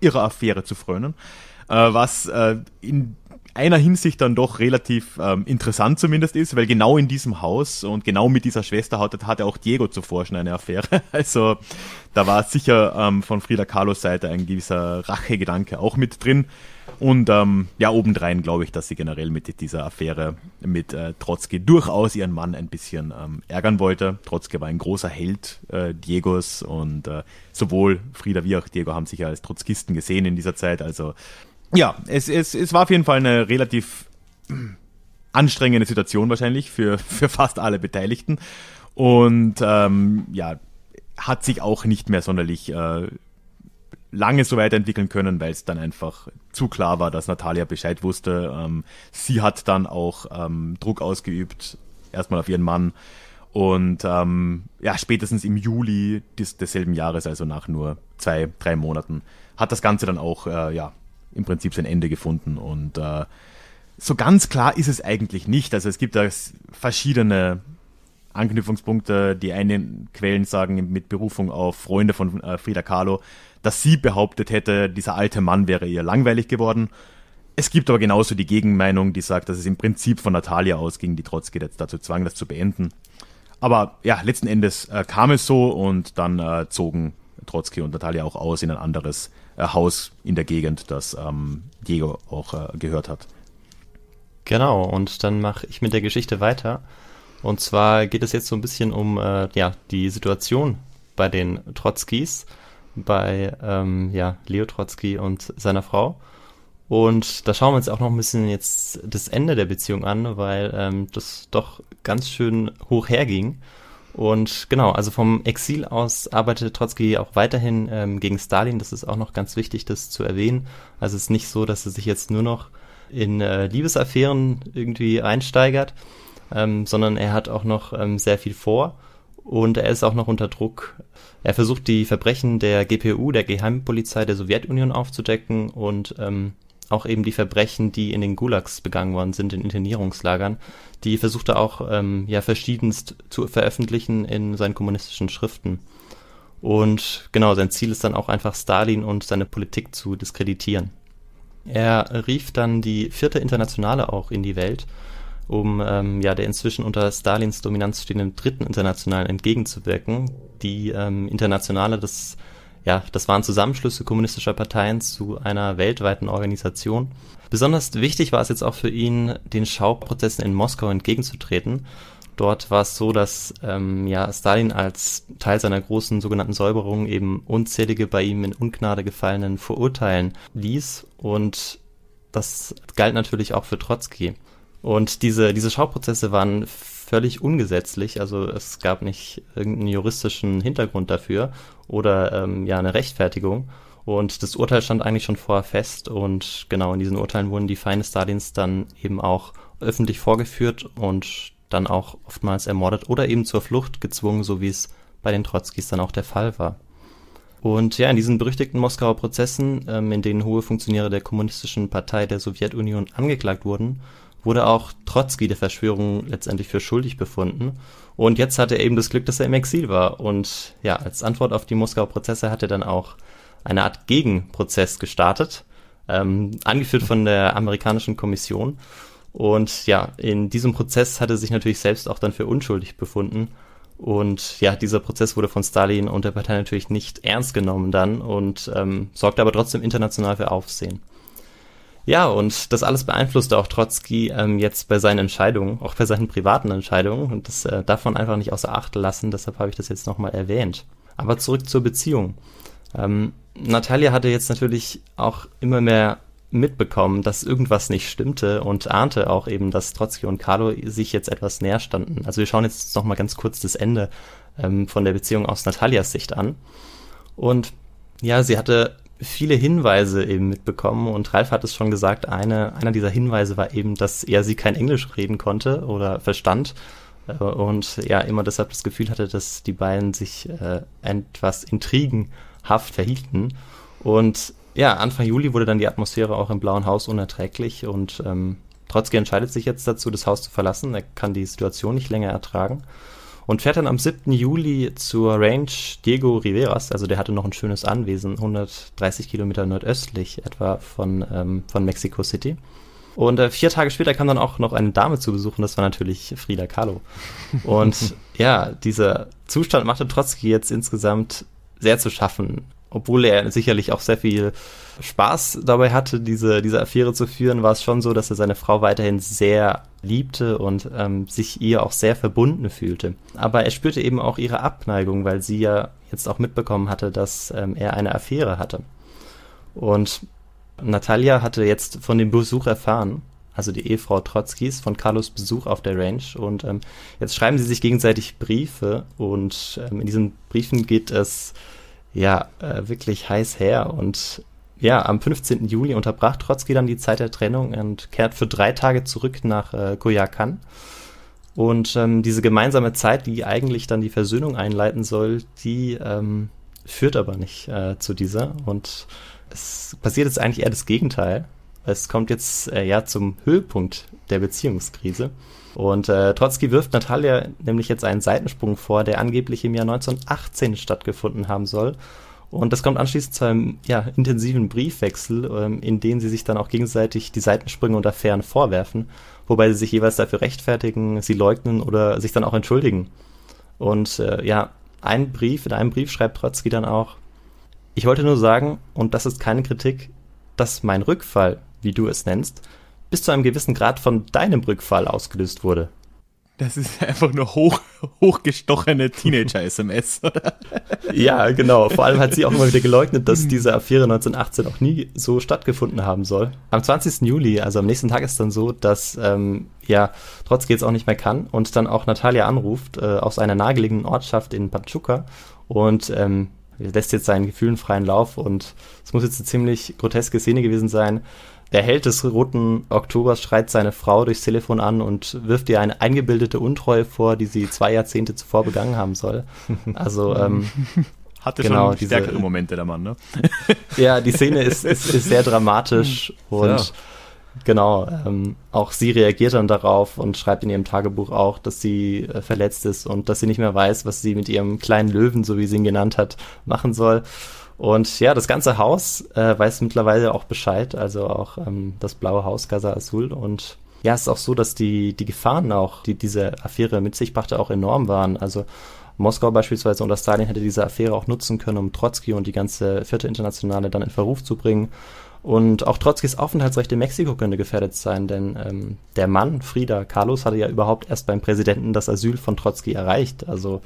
ihrer Affäre zu frönen. Äh, was äh, in einer Hinsicht dann doch relativ ähm, interessant zumindest ist, weil genau in diesem Haus und genau mit dieser Schwester hatte, hatte auch Diego zuvor schon eine Affäre. [LAUGHS] Also da war sicher ähm, von Frida Carlos Seite ein gewisser Rachegedanke auch mit drin. Und ähm, ja, obendrein glaube ich, dass sie generell mit dieser Affäre mit äh, Trotzki durchaus ihren Mann ein bisschen ähm, ärgern wollte. Trotzki war ein großer Held äh, Diegos und äh, sowohl Frieda wie auch Diego haben sich ja als Trotzkisten gesehen in dieser Zeit. Also ja, es, es, es war auf jeden Fall eine relativ äh, anstrengende Situation wahrscheinlich für, [LAUGHS] für fast alle Beteiligten. Und ähm, ja, hat sich auch nicht mehr sonderlich äh, lange so weiterentwickeln können, weil es dann einfach zu klar war, dass Natalia Bescheid wusste. Ähm, sie hat dann auch ähm, Druck ausgeübt, erstmal auf ihren Mann. Und ähm, ja, spätestens im Juli des, desselben Jahres, also nach nur zwei, drei Monaten, hat das Ganze dann auch äh, ja, im Prinzip sein Ende gefunden. Und äh, so ganz klar ist es eigentlich nicht. Also es gibt da verschiedene Anknüpfungspunkte. Die einen Quellen sagen mit Berufung auf Freunde von äh, Frida Kahlo, dass sie behauptet hätte, dieser alte Mann wäre ihr langweilig geworden. Es gibt aber genauso die Gegenmeinung, die sagt, dass es im Prinzip von Natalia ausging, die Trotzki dazu zwang, das zu beenden. Aber ja, letzten Endes äh, kam es so und dann äh, zogen Trotzki und Natalia auch aus in ein anderes äh, Haus in der Gegend, das ähm, Diego auch äh, gehört hat. Genau, und dann mache ich mit der Geschichte weiter. Und zwar geht es jetzt so ein bisschen um äh, ja, die Situation bei den Trotzkis bei ähm, ja, Leo Trotzki und seiner Frau. Und da schauen wir uns auch noch ein bisschen jetzt das Ende der Beziehung an, weil ähm, das doch ganz schön hoch herging. Und genau, also vom Exil aus arbeitete Trotzki auch weiterhin ähm, gegen Stalin. Das ist auch noch ganz wichtig, das zu erwähnen. Also es ist nicht so, dass er sich jetzt nur noch in äh, Liebesaffären irgendwie einsteigert, ähm, sondern er hat auch noch ähm, sehr viel vor und er ist auch noch unter Druck. Er versucht die Verbrechen der GPU, der Geheimpolizei der Sowjetunion aufzudecken und ähm, auch eben die Verbrechen, die in den Gulags begangen worden sind, in Internierungslagern. Die versucht er auch ähm, ja verschiedenst zu veröffentlichen in seinen kommunistischen Schriften. Und genau, sein Ziel ist dann auch einfach Stalin und seine Politik zu diskreditieren. Er rief dann die vierte Internationale auch in die Welt um ähm, ja, der inzwischen unter Stalins Dominanz stehenden dritten Internationalen entgegenzuwirken. Die ähm, Internationale, das, ja, das waren Zusammenschlüsse kommunistischer Parteien zu einer weltweiten Organisation. Besonders wichtig war es jetzt auch für ihn, den Schauprozessen in Moskau entgegenzutreten. Dort war es so, dass ähm, ja, Stalin als Teil seiner großen sogenannten Säuberung eben unzählige bei ihm in Ungnade gefallenen verurteilen ließ und das galt natürlich auch für Trotzki. Und diese, diese Schauprozesse waren völlig ungesetzlich, also es gab nicht irgendeinen juristischen Hintergrund dafür oder ähm, ja eine Rechtfertigung. Und das Urteil stand eigentlich schon vorher fest und genau in diesen Urteilen wurden die Feinde Stalins dann eben auch öffentlich vorgeführt und dann auch oftmals ermordet oder eben zur Flucht gezwungen, so wie es bei den Trotzkis dann auch der Fall war. Und ja, in diesen berüchtigten Moskauer Prozessen, ähm, in denen hohe Funktionäre der Kommunistischen Partei der Sowjetunion angeklagt wurden, wurde auch Trotzki der Verschwörung letztendlich für schuldig befunden. Und jetzt hatte er eben das Glück, dass er im Exil war. Und ja, als Antwort auf die Moskauer Prozesse hat er dann auch eine Art Gegenprozess gestartet, ähm, angeführt von der amerikanischen Kommission. Und ja, in diesem Prozess hat er sich natürlich selbst auch dann für unschuldig befunden. Und ja, dieser Prozess wurde von Stalin und der Partei natürlich nicht ernst genommen dann und ähm, sorgte aber trotzdem international für Aufsehen. Ja, und das alles beeinflusste auch Trotzki ähm, jetzt bei seinen Entscheidungen, auch bei seinen privaten Entscheidungen. Und das äh, davon einfach nicht außer Acht lassen, deshalb habe ich das jetzt nochmal erwähnt. Aber zurück zur Beziehung. Ähm, Natalia hatte jetzt natürlich auch immer mehr mitbekommen, dass irgendwas nicht stimmte und ahnte auch eben, dass Trotzki und Carlo sich jetzt etwas näher standen. Also wir schauen jetzt nochmal ganz kurz das Ende ähm, von der Beziehung aus Natalias Sicht an. Und ja, sie hatte viele Hinweise eben mitbekommen und Ralf hat es schon gesagt, eine, einer dieser Hinweise war eben, dass er sie kein Englisch reden konnte oder verstand äh, und ja immer deshalb das Gefühl hatte, dass die beiden sich äh, etwas intrigenhaft verhielten und ja, Anfang Juli wurde dann die Atmosphäre auch im Blauen Haus unerträglich und ähm, Trotzki entscheidet sich jetzt dazu, das Haus zu verlassen. Er kann die Situation nicht länger ertragen und fährt dann am 7. Juli zur Range Diego Riveras. Also der hatte noch ein schönes Anwesen, 130 Kilometer nordöstlich etwa von, ähm, von Mexico City. Und äh, vier Tage später kam dann auch noch eine Dame zu besuchen, das war natürlich Frida Kahlo. Und [LAUGHS] ja, dieser Zustand machte Trotzki jetzt insgesamt sehr zu schaffen obwohl er sicherlich auch sehr viel Spaß dabei hatte, diese, diese Affäre zu führen, war es schon so, dass er seine Frau weiterhin sehr liebte und ähm, sich ihr auch sehr verbunden fühlte. Aber er spürte eben auch ihre Abneigung, weil sie ja jetzt auch mitbekommen hatte, dass ähm, er eine Affäre hatte. Und Natalia hatte jetzt von dem Besuch erfahren, also die Ehefrau Trotzkis von Carlos Besuch auf der Range. Und ähm, jetzt schreiben sie sich gegenseitig Briefe und ähm, in diesen Briefen geht es ja äh, wirklich heiß her. Und ja, am 15. Juli unterbrach Trotzki dann die Zeit der Trennung und kehrt für drei Tage zurück nach äh, Koyakan. Und ähm, diese gemeinsame Zeit, die eigentlich dann die Versöhnung einleiten soll, die ähm, führt aber nicht äh, zu dieser. Und es passiert jetzt eigentlich eher das Gegenteil. Es kommt jetzt äh, ja zum Höhepunkt der Beziehungskrise. Und äh, Trotzki wirft Natalia nämlich jetzt einen Seitensprung vor, der angeblich im Jahr 1918 stattgefunden haben soll. Und das kommt anschließend zu einem ja, intensiven Briefwechsel, ähm, in dem sie sich dann auch gegenseitig die Seitensprünge und Affären vorwerfen, wobei sie sich jeweils dafür rechtfertigen, sie leugnen oder sich dann auch entschuldigen. Und äh, ja, ein Brief, in einem Brief schreibt Trotzki dann auch, ich wollte nur sagen, und das ist keine Kritik, dass mein Rückfall, wie du es nennst, bis zu einem gewissen Grad von deinem Rückfall ausgelöst wurde. Das ist einfach nur hoch, hochgestochene Teenager-SMS, [LAUGHS] oder? Ja, genau. Vor allem hat sie auch immer wieder geleugnet, dass hm. diese Affäre 1918 auch nie so stattgefunden haben soll. Am 20. Juli, also am nächsten Tag, ist dann so, dass ähm, ja trotz geht's auch nicht mehr kann und dann auch Natalia anruft äh, aus einer nahegelegenen Ortschaft in Pachuca und ähm, lässt jetzt seinen Gefühlen freien Lauf und es muss jetzt eine ziemlich groteske Szene gewesen sein. Der Held des Roten Oktobers schreit seine Frau durchs Telefon an und wirft ihr eine eingebildete Untreue vor, die sie zwei Jahrzehnte zuvor begangen haben soll. Also ähm, [LAUGHS] hatte genau, schon diese, stärkere Momente der Mann, ne? [LAUGHS] ja, die Szene ist, ist, ist sehr dramatisch und ja. genau, ähm, auch sie reagiert dann darauf und schreibt in ihrem Tagebuch auch, dass sie äh, verletzt ist und dass sie nicht mehr weiß, was sie mit ihrem kleinen Löwen, so wie sie ihn genannt hat, machen soll. Und ja, das ganze Haus äh, weiß mittlerweile auch Bescheid, also auch ähm, das blaue Haus Gaza Azul. Und ja, es ist auch so, dass die, die Gefahren auch, die diese Affäre mit sich brachte, auch enorm waren. Also Moskau beispielsweise unter Stalin hätte diese Affäre auch nutzen können, um Trotzki und die ganze vierte Internationale dann in Verruf zu bringen. Und auch Trotzkis Aufenthaltsrecht in Mexiko könnte gefährdet sein, denn ähm, der Mann, Frieda Carlos, hatte ja überhaupt erst beim Präsidenten das Asyl von Trotzki erreicht. Also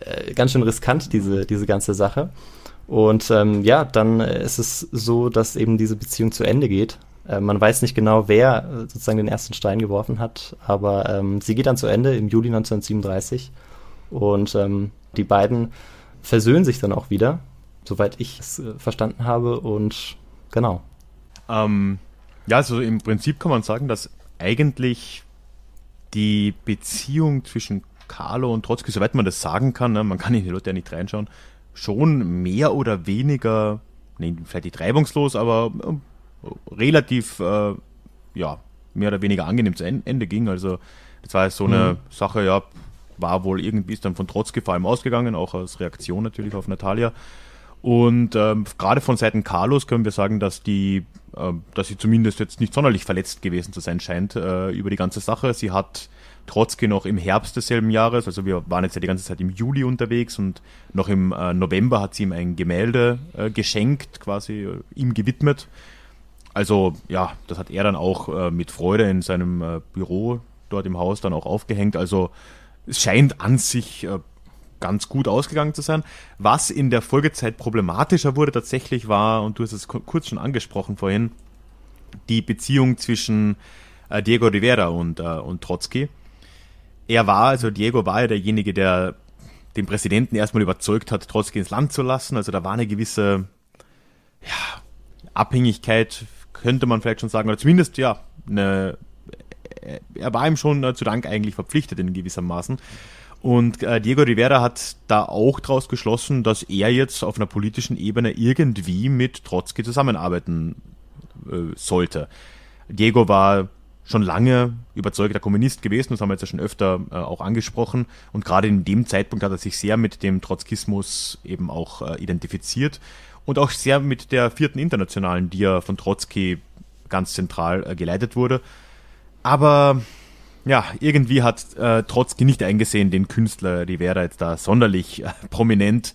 äh, ganz schön riskant, diese, diese ganze Sache. Und ähm, ja, dann äh, ist es so, dass eben diese Beziehung zu Ende geht. Äh, man weiß nicht genau, wer äh, sozusagen den ersten Stein geworfen hat, aber ähm, sie geht dann zu Ende im Juli 1937 und ähm, die beiden versöhnen sich dann auch wieder, soweit ich es äh, verstanden habe und genau. Ähm, ja, also im Prinzip kann man sagen, dass eigentlich die Beziehung zwischen Carlo und Trotzki, soweit man das sagen kann, ne, man kann in die Leute ja nicht reinschauen, schon mehr oder weniger, nee, vielleicht nicht reibungslos, aber äh, relativ, äh, ja, mehr oder weniger angenehm zu Ende ging. Also, das war so eine mhm. Sache, ja, war wohl irgendwie, ist dann von Trotzki vor allem ausgegangen, auch als Reaktion natürlich auf Natalia. Und ähm, gerade von Seiten Carlos können wir sagen, dass die, äh, dass sie zumindest jetzt nicht sonderlich verletzt gewesen zu sein scheint äh, über die ganze Sache. Sie hat Trotzki noch im Herbst desselben Jahres, also wir waren jetzt ja die ganze Zeit im Juli unterwegs und noch im äh, November hat sie ihm ein Gemälde äh, geschenkt, quasi äh, ihm gewidmet. Also ja, das hat er dann auch äh, mit Freude in seinem äh, Büro dort im Haus dann auch aufgehängt. Also es scheint an sich äh, ganz gut ausgegangen zu sein. Was in der Folgezeit problematischer wurde tatsächlich war, und du hast es kurz schon angesprochen vorhin, die Beziehung zwischen Diego Rivera und, und Trotzki er war, also Diego war ja derjenige, der den Präsidenten erstmal überzeugt hat, Trotzki ins Land zu lassen. Also da war eine gewisse ja, Abhängigkeit, könnte man vielleicht schon sagen, oder zumindest ja, eine, er war ihm schon äh, zu Dank eigentlich verpflichtet in gewissermaßen. Und äh, Diego Rivera hat da auch daraus geschlossen, dass er jetzt auf einer politischen Ebene irgendwie mit Trotzki zusammenarbeiten äh, sollte. Diego war schon lange überzeugter Kommunist gewesen, das haben wir jetzt ja schon öfter äh, auch angesprochen. Und gerade in dem Zeitpunkt hat er sich sehr mit dem Trotzkismus eben auch äh, identifiziert und auch sehr mit der vierten Internationalen, die ja von Trotzki ganz zentral äh, geleitet wurde. Aber ja, irgendwie hat äh, Trotzki nicht eingesehen, den Künstler Rivera jetzt da sonderlich äh, prominent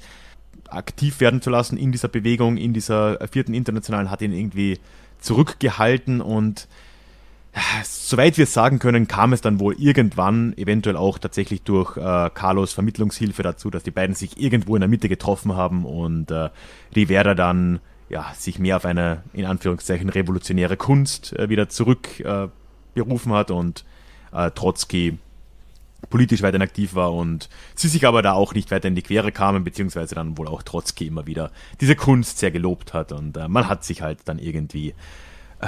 aktiv werden zu lassen in dieser Bewegung, in dieser äh, vierten Internationalen, hat ihn irgendwie zurückgehalten und Soweit wir es sagen können, kam es dann wohl irgendwann, eventuell auch tatsächlich durch äh, Carlos Vermittlungshilfe dazu, dass die beiden sich irgendwo in der Mitte getroffen haben und äh, Rivera dann ja, sich mehr auf eine, in Anführungszeichen, revolutionäre Kunst äh, wieder zurückberufen äh, berufen hat und äh, Trotzki politisch weiterhin aktiv war und sie sich aber da auch nicht weiter in die Quere kamen, beziehungsweise dann wohl auch Trotzki immer wieder diese Kunst sehr gelobt hat und äh, man hat sich halt dann irgendwie Äh,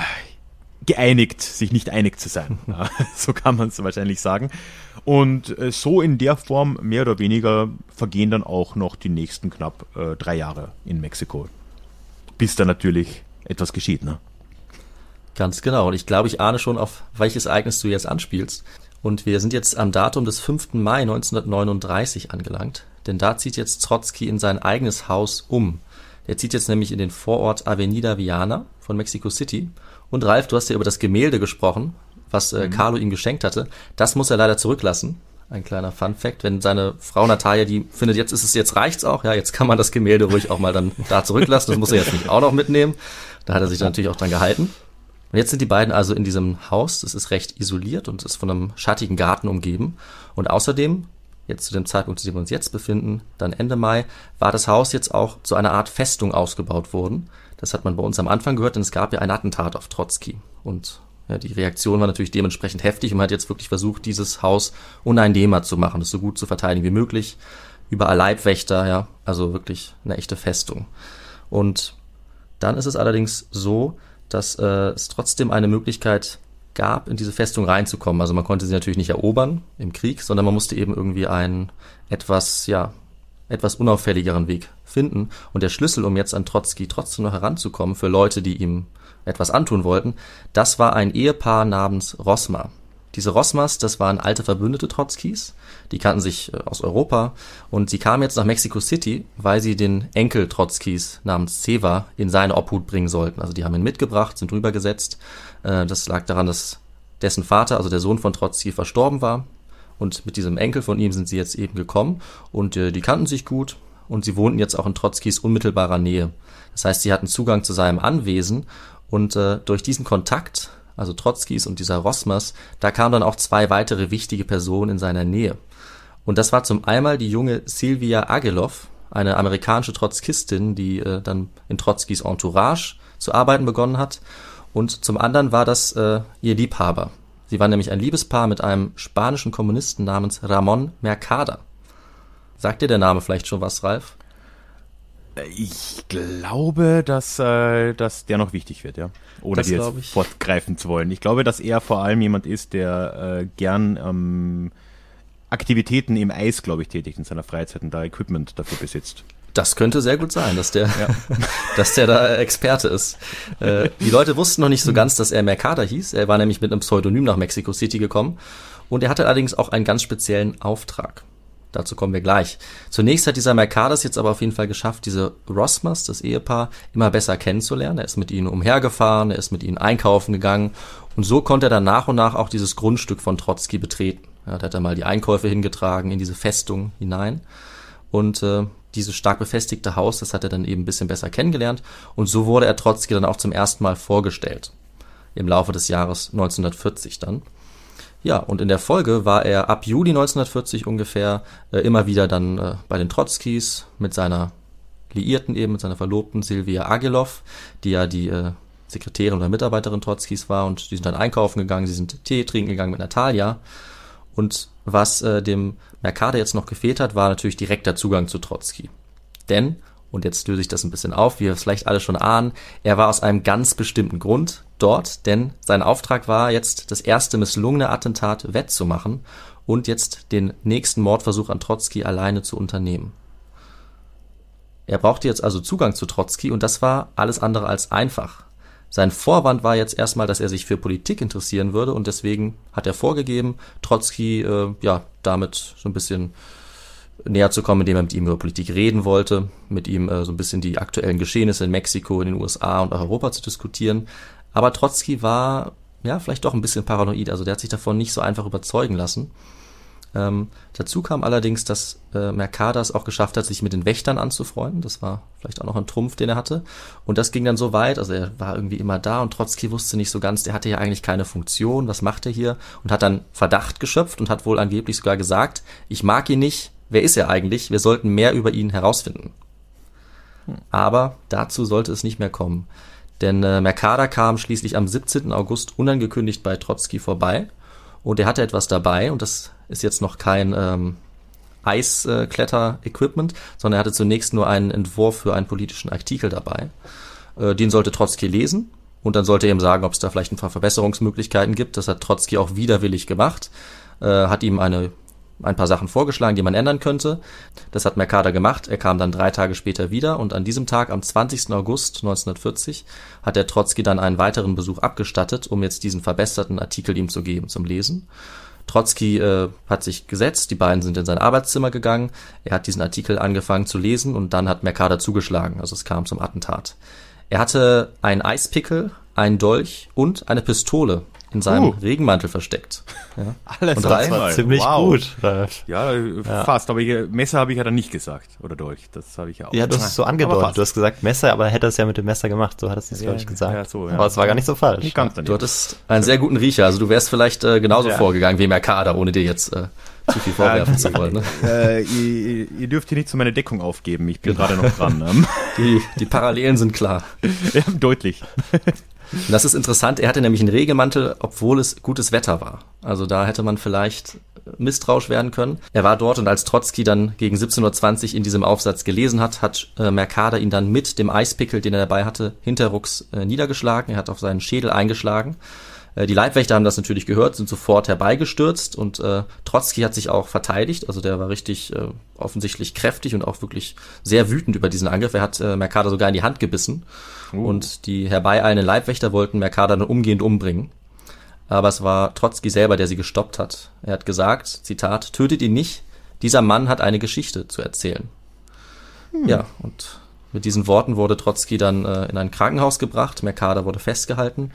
geeinigt, sich nicht einig zu sein. [LAUGHS] so kann man es wahrscheinlich sagen. Und äh, so in der Form mehr oder weniger vergehen dann auch noch die nächsten knapp äh, drei Jahre in Mexiko. Bis da natürlich etwas geschieht, ne? Ganz genau. Und ich glaube, ich ahne schon, auf welches Ereignis du jetzt anspielst. Und wir sind jetzt am Datum des 5. Mai 1939 angelangt. Denn da zieht jetzt Trotzki in sein eigenes Haus um. Er zieht jetzt nämlich in den Vorort Avenida Viana von Mexico City und Ralf, du hast ja über das Gemälde gesprochen, was äh, mhm. Carlo ihm geschenkt hatte. Das muss er leider zurücklassen. Ein kleiner Fun Fact, wenn seine Frau Natalia, die findet, jetzt ist es, jetzt reicht's auch, ja, jetzt kann man das Gemälde ruhig auch mal dann da zurücklassen, das muss er jetzt nicht auch noch mitnehmen. Da hat er sich natürlich auch dran gehalten. Und jetzt sind die beiden also in diesem Haus, das ist recht isoliert und ist von einem schattigen Garten umgeben. Und außerdem, jetzt zu dem Zeitpunkt, zu dem wir uns jetzt befinden, dann Ende Mai, war das Haus jetzt auch zu einer Art Festung ausgebaut worden. Das hat man bei uns am Anfang gehört, denn es gab ja ein Attentat auf Trotzki. Und ja, die Reaktion war natürlich dementsprechend heftig und man hat jetzt wirklich versucht, dieses Haus uneinnehmbar zu machen, es so gut zu verteidigen wie möglich. Überall Leibwächter, ja, also wirklich eine echte Festung. Und dann ist es allerdings so, dass äh, es trotzdem eine Möglichkeit gab, in diese Festung reinzukommen. Also man konnte sie natürlich nicht erobern im Krieg, sondern man musste eben irgendwie ein etwas, ja, etwas unauffälligeren Weg finden. Und der Schlüssel, um jetzt an Trotzki trotzdem noch heranzukommen, für Leute, die ihm etwas antun wollten, das war ein Ehepaar namens Rosma. Diese Rosmas, das waren alte Verbündete Trotzkis, die kannten sich äh, aus Europa und sie kamen jetzt nach Mexico City, weil sie den Enkel Trotzkis namens Ceva in seine Obhut bringen sollten. Also die haben ihn mitgebracht, sind rübergesetzt. Äh, das lag daran, dass dessen Vater, also der Sohn von Trotzki, verstorben war und mit diesem Enkel von ihm sind sie jetzt eben gekommen und äh, die kannten sich gut und sie wohnten jetzt auch in Trotzkis unmittelbarer Nähe. Das heißt, sie hatten Zugang zu seinem Anwesen und äh, durch diesen Kontakt, also Trotzkis und dieser Rosmers, da kamen dann auch zwei weitere wichtige Personen in seiner Nähe. Und das war zum einmal die junge Silvia Agilov, eine amerikanische Trotzkistin, die äh, dann in Trotzkis Entourage zu arbeiten begonnen hat. Und zum anderen war das äh, ihr Liebhaber, Sie war nämlich ein Liebespaar mit einem spanischen Kommunisten namens Ramón Mercada. Sagt dir der Name vielleicht schon was, Ralf? Ich glaube, dass, äh, dass der noch wichtig wird, ja. Ohne das jetzt ich. fortgreifen zu wollen. Ich glaube, dass er vor allem jemand ist, der äh, gern ähm, Aktivitäten im Eis, glaube ich, tätigt in seiner Freizeit und da Equipment dafür besitzt. Das könnte sehr gut sein, dass der, ja. [LAUGHS] dass der da Experte ist. Äh, die Leute wussten noch nicht so mhm. ganz, dass er Mercada hieß. Er war nämlich mit einem Pseudonym nach Mexico City gekommen. Und er hatte allerdings auch einen ganz speziellen Auftrag. Dazu kommen wir gleich. Zunächst hat dieser Mercada es jetzt aber auf jeden Fall geschafft, diese Rosmas, das Ehepaar, immer besser kennenzulernen. Er ist mit ihnen umhergefahren, er ist mit ihnen einkaufen gegangen. Und so konnte er dann nach und nach auch dieses Grundstück von Trotzki betreten. Ja, da hat er mal die Einkäufe hingetragen in diese Festung hinein. Und äh, dieses stark befestigte Haus, das hat er dann eben ein bisschen besser kennengelernt und so wurde er Trotzki dann auch zum ersten Mal vorgestellt. Im Laufe des Jahres 1940 dann. Ja, und in der Folge war er ab Juli 1940 ungefähr äh, immer wieder dann äh, bei den Trotzkis mit seiner Liierten eben, mit seiner Verlobten Silvia Agilov, die ja die äh, Sekretärin oder Mitarbeiterin Trotzkis war und die sind dann einkaufen gegangen, sie sind Tee trinken gegangen mit Natalia. Und was äh, dem Mercader jetzt noch gefehlt hat, war natürlich direkter Zugang zu Trotzki. Denn, und jetzt löse ich das ein bisschen auf, wie wir es vielleicht alle schon ahnen, er war aus einem ganz bestimmten Grund dort, denn sein Auftrag war jetzt, das erste misslungene Attentat wettzumachen und jetzt den nächsten Mordversuch an Trotzki alleine zu unternehmen. Er brauchte jetzt also Zugang zu Trotzki und das war alles andere als einfach. Sein Vorwand war jetzt erstmal, dass er sich für Politik interessieren würde und deswegen hat er vorgegeben, Trotzki äh, ja damit so ein bisschen näher zu kommen, indem er mit ihm über Politik reden wollte, mit ihm äh, so ein bisschen die aktuellen Geschehnisse in Mexiko, in den USA und auch Europa zu diskutieren. Aber Trotzki war ja vielleicht doch ein bisschen paranoid, also der hat sich davon nicht so einfach überzeugen lassen. Ähm, dazu kam allerdings, dass äh, Mercader es auch geschafft hat, sich mit den Wächtern anzufreunden. Das war vielleicht auch noch ein Trumpf, den er hatte. Und das ging dann so weit, also er war irgendwie immer da und Trotzki wusste nicht so ganz, der hatte ja eigentlich keine Funktion, was macht er hier? Und hat dann Verdacht geschöpft und hat wohl angeblich sogar gesagt, ich mag ihn nicht, wer ist er eigentlich? Wir sollten mehr über ihn herausfinden. Aber dazu sollte es nicht mehr kommen. Denn äh, Mercader kam schließlich am 17. August unangekündigt bei Trotzki vorbei und er hatte etwas dabei und das ist jetzt noch kein ähm, Eiskletter-Equipment, sondern er hatte zunächst nur einen Entwurf für einen politischen Artikel dabei. Äh, den sollte Trotzki lesen und dann sollte er ihm sagen, ob es da vielleicht ein paar Verbesserungsmöglichkeiten gibt. Das hat Trotzki auch widerwillig gemacht, äh, hat ihm eine, ein paar Sachen vorgeschlagen, die man ändern könnte. Das hat Mercader gemacht. Er kam dann drei Tage später wieder und an diesem Tag, am 20. August 1940, hat er Trotzki dann einen weiteren Besuch abgestattet, um jetzt diesen verbesserten Artikel ihm zu geben zum Lesen. Trotzki äh, hat sich gesetzt, die beiden sind in sein Arbeitszimmer gegangen, er hat diesen Artikel angefangen zu lesen und dann hat Mercader zugeschlagen, also es kam zum Attentat. Er hatte einen Eispickel, einen Dolch und eine Pistole in seinem uh. Regenmantel versteckt. [LAUGHS] Ja. Alles und Ralf war ziemlich wow. gut. Äh, ja, fast. Aber Messer habe ich ja dann nicht gesagt. Oder Dolch. Das habe ich ja auch. Ja, du hast es so angedeutet. Du hast gesagt Messer, aber er hätte es ja mit dem Messer gemacht. So hattest du es, ja, glaube ich, gesagt. Ja, so, ja. Aber es war gar nicht so falsch. Ich Nicht ganz du hattest einen sehr guten Riecher. Also du wärst vielleicht äh, genauso vorgegangen wie Mercader, ohne dir jetzt äh, zu viel [LAUGHS] vorwerfen zu wollen. Ne? [LAUGHS] Äh, ihr, ihr, dürft hier nicht zu meiner Deckung aufgeben. Ich bin genau. gerade noch dran. Ne? Die, die Parallelen sind klar. Ja, deutlich. Und das ist interessant. Er hatte nämlich einen Regenmantel, obwohl es gutes Wetter war. Also da hätte man vielleicht äh, misstrauisch werden können. Er war dort und als Trotzki dann gegen 17.20 Uhr in diesem Aufsatz gelesen hat, hat äh, Mercader ihn dann mit dem Eispickel, den er dabei hatte, hinterrucks äh, niedergeschlagen. Er hat auf seinen Schädel eingeschlagen. Äh, die Leibwächter haben das natürlich gehört, sind sofort herbeigestürzt und äh, Trotzki hat sich auch verteidigt. Also der war richtig äh, offensichtlich kräftig und auch wirklich sehr wütend über diesen Angriff. Er hat äh, Mercader sogar in die Hand gebissen uh. und die herbeieilenden Leibwächter wollten Mercader dann umgehend umbringen. Aber es war Trotzki selber, der sie gestoppt hat. Er hat gesagt, Zitat, tötet ihn nicht, dieser Mann hat eine Geschichte zu erzählen. Hm. Ja, und mit diesen Worten wurde Trotzki dann äh, in ein Krankenhaus gebracht, Mercader wurde festgehalten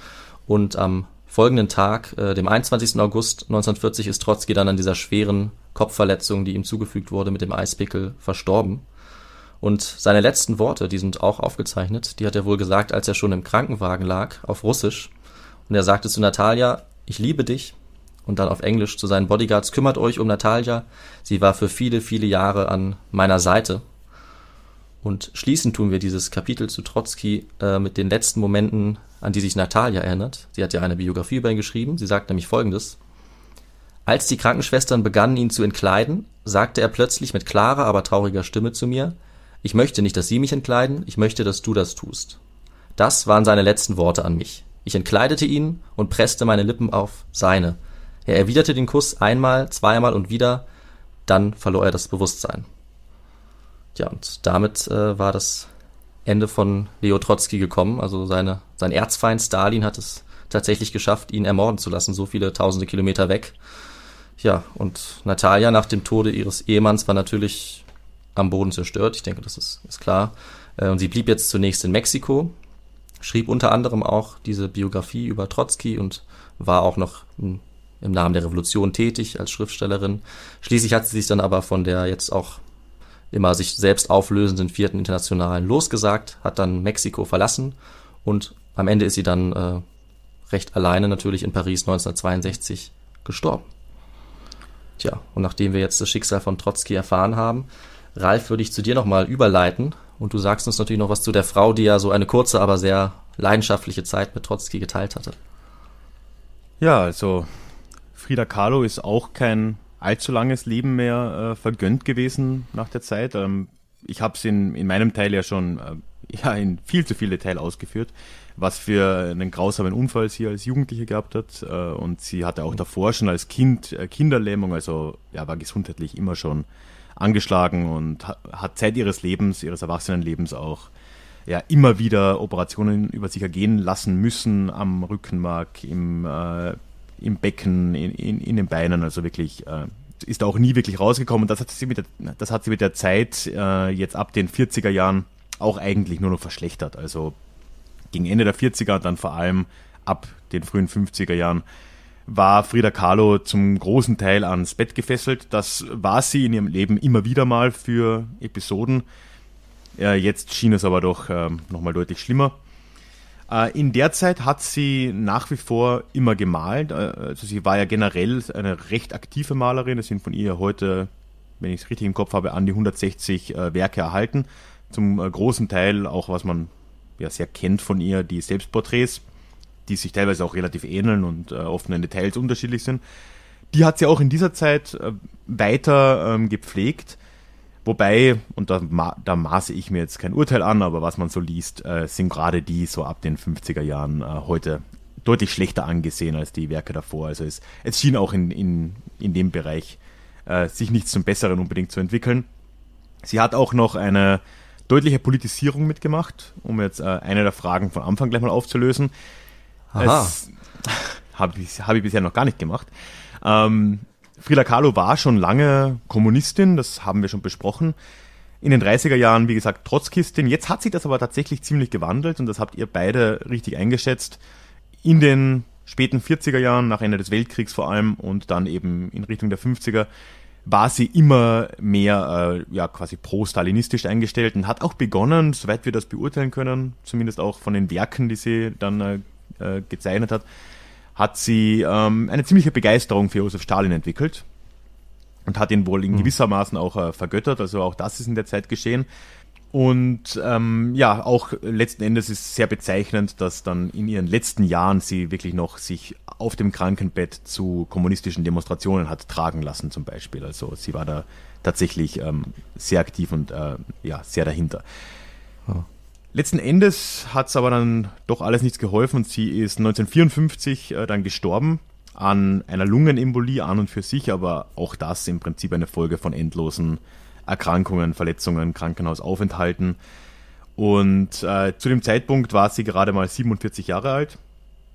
und am folgenden Tag, äh, dem 21. August 1940, ist Trotzki dann an dieser schweren Kopfverletzung, die ihm zugefügt wurde, mit dem Eispickel verstorben. Und seine letzten Worte, die sind auch aufgezeichnet, die hat er wohl gesagt, als er schon im Krankenwagen lag, auf Russisch. Und er sagte zu Natalia, ich liebe dich. Und dann auf Englisch zu seinen Bodyguards, kümmert euch um Natalia. Sie war für viele, viele Jahre an meiner Seite. Und schließen tun wir dieses Kapitel zu Trotzki äh, mit den letzten Momenten, an die sich Natalia erinnert. Sie hat ja eine Biografie über ihn geschrieben. Sie sagt nämlich folgendes. Als die Krankenschwestern begannen, ihn zu entkleiden, sagte er plötzlich mit klarer, aber trauriger Stimme zu mir, ich möchte nicht, dass sie mich entkleiden, ich möchte, dass du das tust. Das waren seine letzten Worte an mich. Ich entkleidete ihn und presste meine Lippen auf seine. Er erwiderte den Kuss einmal, zweimal und wieder, dann verlor er das Bewusstsein. Ja, und damit äh, war das Ende von Leo Trotzki gekommen. Also seine, sein Erzfeind Stalin hat es tatsächlich geschafft, ihn ermorden zu lassen, so viele tausende Kilometer weg. Ja, und Natalia nach dem Tode ihres Ehemanns war natürlich am Boden zerstört. Ich denke, das ist, ist klar. Äh, und sie blieb jetzt zunächst in Mexiko, schrieb unter anderem auch diese Biografie über Trotzki und war auch noch im Namen der Revolution tätig als Schriftstellerin. Schließlich hat sie sich dann aber von der jetzt auch immer sich selbst auflösenden vierten internationalen losgesagt, hat dann Mexiko verlassen und am Ende ist sie dann äh, recht alleine natürlich in Paris 1962 gestorben. Tja, und nachdem wir jetzt das Schicksal von Trotzki erfahren haben, Ralf, würde ich zu dir nochmal überleiten und du sagst uns natürlich noch was zu der Frau, die ja so eine kurze, aber sehr leidenschaftliche Zeit mit Trotzki geteilt hatte. Ja, also Frida Kahlo ist auch kein allzu langes Leben mehr äh, vergönnt gewesen nach der Zeit. Ähm, ich habe es in, in meinem Teil ja schon äh, [LAUGHS] ja, in viel zu viel Detail ausgeführt, was für einen grausamen Unfall sie als Jugendliche gehabt hat. Äh, und sie hatte auch davor schon als Kind äh, Kinderlähmung, also ja, war gesundheitlich immer schon angeschlagen und ha hat Zeit ihres Lebens, ihres Erwachsenenlebens auch ja, immer wieder Operationen über sich ergehen lassen müssen am Rückenmark, im äh, im Becken, in, in, in den Beinen, also wirklich äh, ist da auch nie wirklich rausgekommen. das hat sie mit der, das hat sie mit der Zeit äh, jetzt ab den 40er Jahren auch eigentlich nur noch verschlechtert. Also gegen Ende der 40er, dann vor allem ab den frühen 50er Jahren, war Frida Kahlo zum großen Teil ans Bett gefesselt. Das war sie in ihrem Leben immer wieder mal für Episoden. Äh, jetzt schien es aber doch äh, nochmal deutlich schlimmer. Äh, in der Zeit hat sie nach wie vor immer gemalt. Äh, also sie war ja generell eine recht aktive Malerin. Es sind von ihr heute, wenn ich es richtig im Kopf habe, an die 160 äh, Werke erhalten. Zum großen Teil auch, was man ja sehr kennt von ihr, die Selbstporträts, die sich teilweise auch relativ ähneln und oft in Details unterschiedlich sind. Die hat sie auch in dieser Zeit weiter ähm, gepflegt. Wobei, und da, da, maße ich mir jetzt kein Urteil an, aber was man so liest, äh, sind gerade die so ab den 50er Jahren äh, heute deutlich schlechter angesehen als die Werke davor. Also es, es schien auch in, in, in dem Bereich äh, sich nichts zum Besseren unbedingt zu entwickeln. Sie hat auch noch eine deutliche Politisierung mitgemacht, um jetzt äh, eine der Fragen von Anfang gleich mal aufzulösen. [LAUGHS] Habe ich, hab ich bisher noch gar nicht gemacht. Ähm, Frida Kahlo war schon lange Kommunistin, das haben wir schon besprochen. In den 30er Jahren, wie gesagt, Trotzkistin. Jetzt hat sich das aber tatsächlich ziemlich gewandelt und das habt ihr beide richtig eingeschätzt. In den späten 40er Jahren, nach Ende des Weltkriegs vor allem und dann eben in Richtung der 50er, war sie immer mehr äh, ja, quasi pro-stalinistisch eingestellt und hat auch begonnen, soweit wir das beurteilen können, zumindest auch von den Werken, die sie dann äh, äh gezeichnet hat, hat sie ähm, eine ziemliche Begeisterung für Josef Stalin entwickelt und hat ihn wohl in hm. gewissermaßen auch äh, vergöttert. Also auch das ist in der Zeit geschehen. Und ähm, ja, auch letzten Endes ist sehr bezeichnend, dass dann in ihren letzten Jahren sie wirklich noch sich auf dem Krankenbett zu kommunistischen Demonstrationen hat tragen lassen zum Beispiel. Also sie war da tatsächlich ähm, sehr aktiv und äh, ja, sehr dahinter. Oh. Letzten Endes hat es aber dann doch alles nichts geholfen und sie ist 1954 äh, dann gestorben an einer Lungenembolie an und für sich, aber auch das im Prinzip eine Folge von endlosen Erkrankungen, Verletzungen, Krankenhausaufenthalten. Und äh, zu dem Zeitpunkt war sie gerade mal 47 Jahre alt,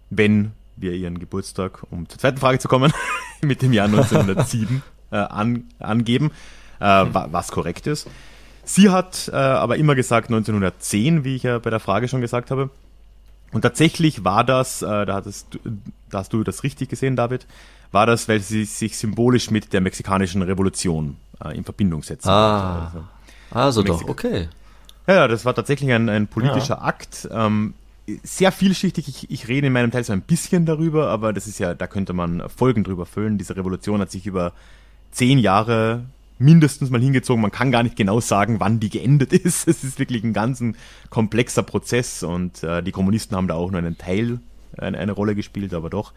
wenn wir ihren Geburtstag, um zur zweiten Frage zu kommen, [LAUGHS] mit dem Jahr 1907 äh, an, angeben, äh, was korrekt ist. Sie hat äh, aber immer gesagt 1910, wie ich ja bei der Frage schon gesagt habe. Und tatsächlich war das, äh, da, hattest, da hast du das richtig gesehen, David, war das, weil sie sich symbolisch mit der mexikanischen Revolution äh, in Verbindung setzt. Ah, also, also doch, Mexik okay. Ja, das war tatsächlich ein, ein politischer ja. Akt. Ähm, sehr vielschichtig. Ich, ich, rede in meinem Teil so ein bisschen darüber, aber das ist ja, da könnte man Folgen drüber füllen. Diese Revolution hat sich über zehn Jahre mindestens mal hingezogen. Man kann gar nicht genau sagen, wann die geendet [LAUGHS] ist. Es ist wirklich ein ganz komplexer Prozess und äh, die Kommunisten haben da auch nur einen Teil eine, eine, Rolle gespielt, aber doch.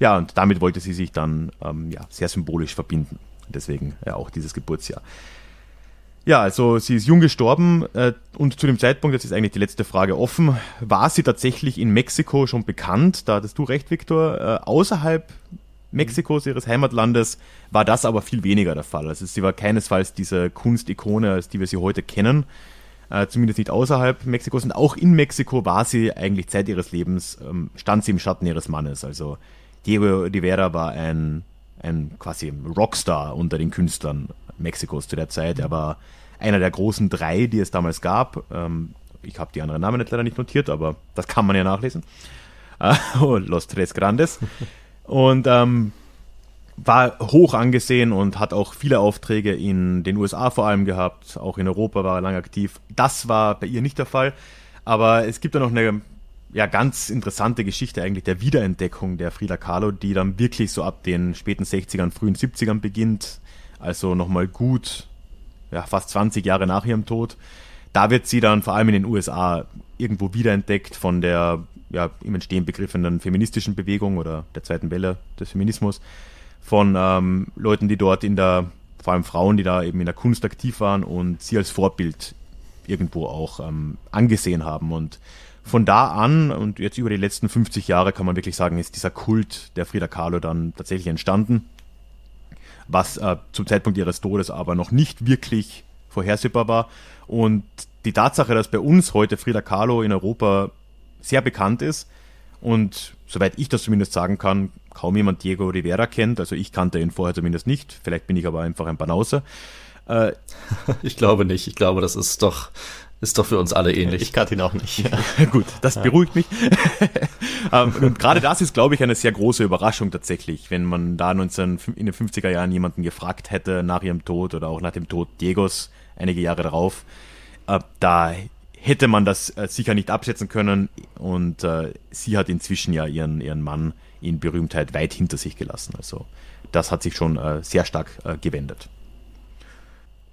Ja, und damit wollte sie sich dann ähm, ja, sehr symbolisch verbinden. Deswegen ja auch dieses Geburtsjahr. Ja, also sie ist jung gestorben äh, und zu dem Zeitpunkt, das ist eigentlich die letzte Frage offen, war sie tatsächlich in Mexiko schon bekannt, da hattest du recht, Viktor, äh, außerhalb Mhm. Mexikos, ihres Heimatlandes, war das aber viel weniger der Fall. Also sie war keinesfalls diese Kunstikone, als die wir sie heute kennen, äh, zumindest nicht außerhalb Mexikos. Und auch in Mexiko war sie eigentlich Zeit ihres Lebens, ähm, stand sie im Schatten ihres Mannes. Also Diego Rivera war ein, ein quasi Rockstar unter den Künstlern Mexikos zu der Zeit. Er war einer der großen drei, die es damals gab. Ähm, ich habe die anderen Namen jetzt leider nicht notiert, aber das kann man ja nachlesen. [LAUGHS] Oh, Los Tres Grandes. Und ähm, war hoch angesehen und hat auch viele Aufträge in den USA vor allem gehabt. Auch in Europa war er lange aktiv. Das war bei ihr nicht der Fall. Aber es gibt da noch eine ja, ganz interessante Geschichte eigentlich der Wiederentdeckung der Frida Kahlo, die dann wirklich so ab den späten 60ern, frühen 70ern beginnt. Also nochmal gut, ja, fast 20 Jahre nach ihrem Tod. Da wird sie dann vor allem in den USA irgendwo wiederentdeckt von der ja, im Entstehen begriffenen feministischen Bewegung oder der zweiten Welle des Feminismus, von ähm, Leuten, die dort in der, vor allem Frauen, die da eben in der Kunst aktiv waren und sie als Vorbild irgendwo auch ähm, angesehen haben. Und von da an und jetzt über die letzten 50 Jahre kann man wirklich sagen, ist dieser Kult der Frida Kahlo dann tatsächlich entstanden, was äh, zum Zeitpunkt ihres Todes aber noch nicht wirklich vorhersehbar war. Und die Tatsache, dass bei uns heute Frida Kahlo in Europa sehr bekannt ist und soweit ich das zumindest sagen kann, kaum jemand Diego Rivera kennt. Also ich kannte ihn vorher zumindest nicht. Vielleicht bin ich aber einfach ein Banauser. Äh, [LAUGHS] ich glaube nicht. Ich glaube, das ist doch ist doch für uns alle ähnlich. Ich kannte ihn auch nicht. [LAUGHS] Gut, das beruhigt mich. [LAUGHS] Ähm, und gerade das ist, glaube ich, eine sehr große Überraschung tatsächlich, wenn man da 19, in den 50er Jahren jemanden gefragt hätte nach ihrem Tod oder auch nach dem Tod Diegos einige Jahre darauf. Äh, da hätte man das äh, sicher nicht absetzen können. Und äh, sie hat inzwischen ja ihren, ihren Mann in Berühmtheit weit hinter sich gelassen. Also das hat sich schon äh, sehr stark äh, gewendet.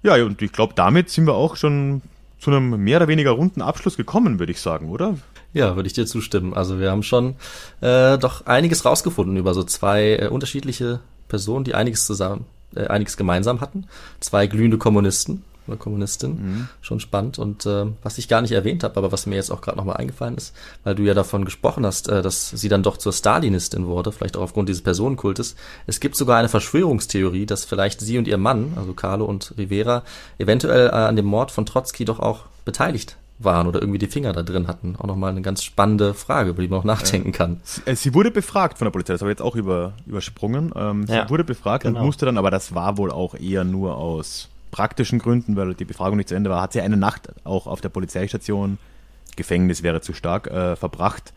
Ja, und ich glaube, damit sind wir auch schon zu einem mehr oder weniger runden Abschluss gekommen, würde ich sagen, oder? Ja, würde ich dir zustimmen. Also wir haben schon äh, doch einiges rausgefunden über so zwei unterschiedliche Personen, die einiges zusammen, einiges gemeinsam hatten. Zwei glühende Kommunisten, eine Kommunistin. Mhm. Schon spannend. Und äh, was ich gar nicht erwähnt habe, aber was mir jetzt auch gerade nochmal eingefallen ist, weil du ja davon gesprochen hast, äh, dass sie dann doch zur Stalinistin wurde, vielleicht auch aufgrund dieses Personenkultes. Es gibt sogar eine Verschwörungstheorie, dass vielleicht sie und ihr Mann, also Carlo und Rivera, eventuell äh, an dem Mord von Trotzki doch auch beteiligt waren oder irgendwie die Finger da drin hatten. Auch nochmal eine ganz spannende Frage, über die man auch nachdenken kann. Äh, sie wurde befragt von der Polizei, das habe ich jetzt auch über, übersprungen. Ähm, sie ja, wurde befragt genau. und musste dann, aber das war wohl auch eher nur aus praktischen Gründen, weil die Befragung nicht zu Ende war, hat sie eine Nacht auch auf der Polizeistation, Gefängnis wäre zu stark, äh, verbracht.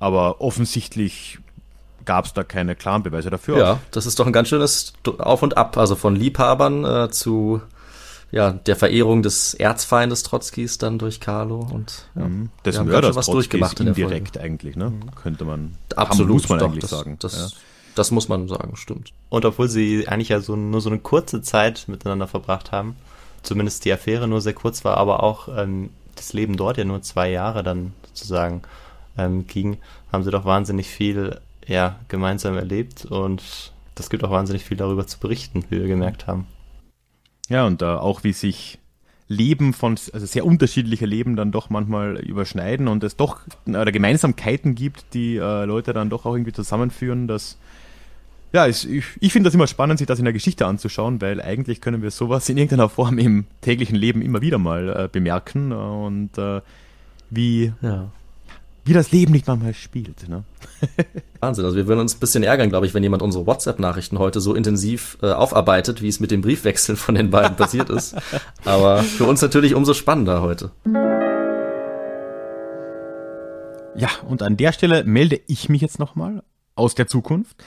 Aber offensichtlich gab es da keine klaren Beweise dafür. Ja, das ist doch ein ganz schönes Auf und Ab, also von Liebhabern äh, zu ja, der Verehrung des Erzfeindes Trotzkis dann durch Carlo und ja, mhm. des Mörders was Trotzkis durchgemacht indirekt in der Folge. eigentlich, ne? Mhm. Könnte man absolut muss man doch, eigentlich das, sagen. Das, ja. Das muss man sagen, stimmt. Und obwohl sie eigentlich ja so, nur so eine kurze Zeit miteinander verbracht haben, zumindest die Affäre nur sehr kurz war, aber auch ähm, das Leben dort ja nur zwei Jahre dann sozusagen ähm, ging, haben sie doch wahnsinnig viel ja, gemeinsam erlebt und das gibt auch wahnsinnig viel darüber zu berichten, wie wir gemerkt haben. Ja, und da auch wie sich Leben von, also sehr unterschiedliche Leben dann doch manchmal überschneiden und es doch äh, oder Gemeinsamkeiten gibt, die äh, Leute dann doch auch irgendwie zusammenführen, dass ja, ich, ich finde das immer spannend, sich das in der Geschichte anzuschauen, weil eigentlich können wir sowas in irgendeiner Form im täglichen Leben immer wieder mal äh, bemerken und äh, wie, ja. wie das Leben nicht manchmal spielt. Ne? [LAUGHS] Wahnsinn, also wir würden uns ein bisschen ärgern, glaube ich, wenn jemand unsere WhatsApp-Nachrichten heute so intensiv äh, aufarbeitet, wie es mit dem Briefwechsel von den beiden passiert ist. Aber für uns natürlich umso spannender heute. Ja, und an der Stelle melde ich mich jetzt nochmal aus der Zukunft.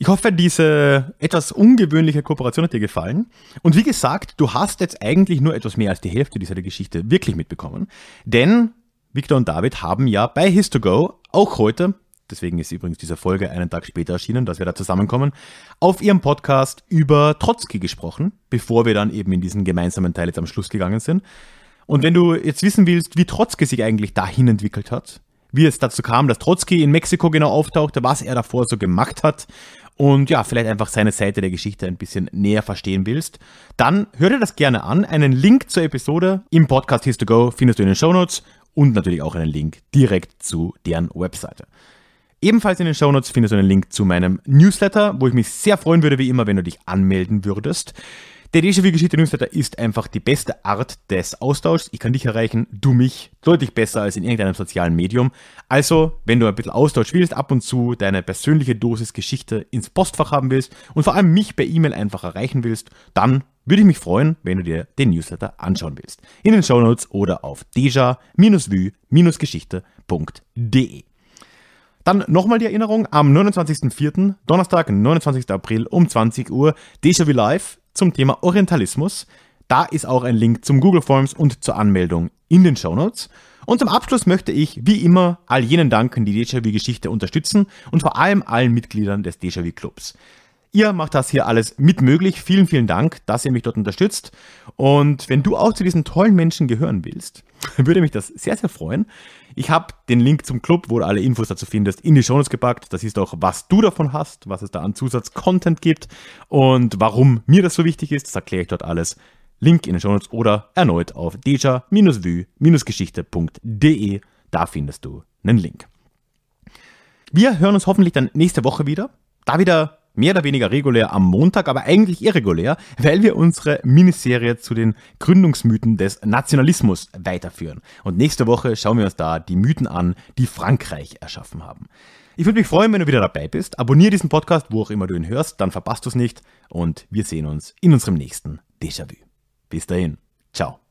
Ich hoffe, diese etwas ungewöhnliche Kooperation hat dir gefallen. Und wie gesagt, du hast jetzt eigentlich nur etwas mehr als die Hälfte dieser Geschichte wirklich mitbekommen. Denn Victor und David haben ja bei Histogo auch heute, deswegen ist übrigens diese Folge einen Tag später erschienen, dass wir da zusammenkommen, auf ihrem Podcast über Trotzki gesprochen, bevor wir dann eben in diesen gemeinsamen Teil jetzt am Schluss gegangen sind. Und wenn du jetzt wissen willst, wie Trotzki sich eigentlich dahin entwickelt hat, wie es dazu kam, dass Trotzki in Mexiko genau auftauchte, was er davor so gemacht hat und ja, vielleicht einfach seine Seite der Geschichte ein bisschen näher verstehen willst, dann hör dir das gerne an. Einen Link zur Episode im Podcast His to Go findest du in den Show Notes und natürlich auch einen Link direkt zu deren Webseite. Ebenfalls in den Shownotes findest du einen Link zu meinem Newsletter, wo ich mich sehr freuen würde, wie immer, wenn du dich anmelden würdest. Der Déjà vu Geschichte Newsletter ist einfach die beste Art des Austauschs. Ich kann dich erreichen, du mich, deutlich besser als in irgendeinem sozialen Medium. Also, wenn du ein bisschen Austausch willst, ab und zu deine persönliche Dosis Geschichte ins Postfach haben willst und vor allem mich per E-Mail einfach erreichen willst, dann würde ich mich freuen, wenn du dir den Newsletter anschauen willst. In den Show Notes oder auf deja-vue-geschichte.de. Dann nochmal die Erinnerung, am 29.04., Donnerstag, 29. April um 20 Uhr, Déjà-vu Live, zum Thema Orientalismus. Da ist auch ein Link zum Google Forms und zur Anmeldung in den Show Notes. Und zum Abschluss möchte ich, wie immer, all jenen danken, die Déjà-vu-Geschichte unterstützen und vor allem allen Mitgliedern des Déjà-vu-Clubs. Ihr macht das hier alles mit möglich. Vielen, vielen Dank, dass ihr mich dort unterstützt. Und wenn du auch zu diesen tollen Menschen gehören willst, [LAUGHS] würde mich das sehr, sehr freuen. Ich habe den Link zum Club, wo du alle Infos dazu findest, in die Shownotes gepackt. Das ist auch, was du davon hast, was es da an Zusatzcontent gibt und warum mir das so wichtig ist. Das erkläre ich dort alles. Link in den Shownotes oder erneut auf deja-vue-geschichte.de. Da findest du einen Link. Wir hören uns hoffentlich dann nächste Woche wieder. Da wieder mehr oder weniger regulär am Montag, aber eigentlich irregulär, weil wir unsere Miniserie zu den Gründungsmythen des Nationalismus weiterführen. Und nächste Woche schauen wir uns da die Mythen an, die Frankreich erschaffen haben. Ich würde mich freuen, wenn du wieder dabei bist. Abonnier diesen Podcast, wo auch immer du ihn hörst, dann verpasst du es nicht. Und wir sehen uns in unserem nächsten Déjà-vu. Bis dahin. Ciao.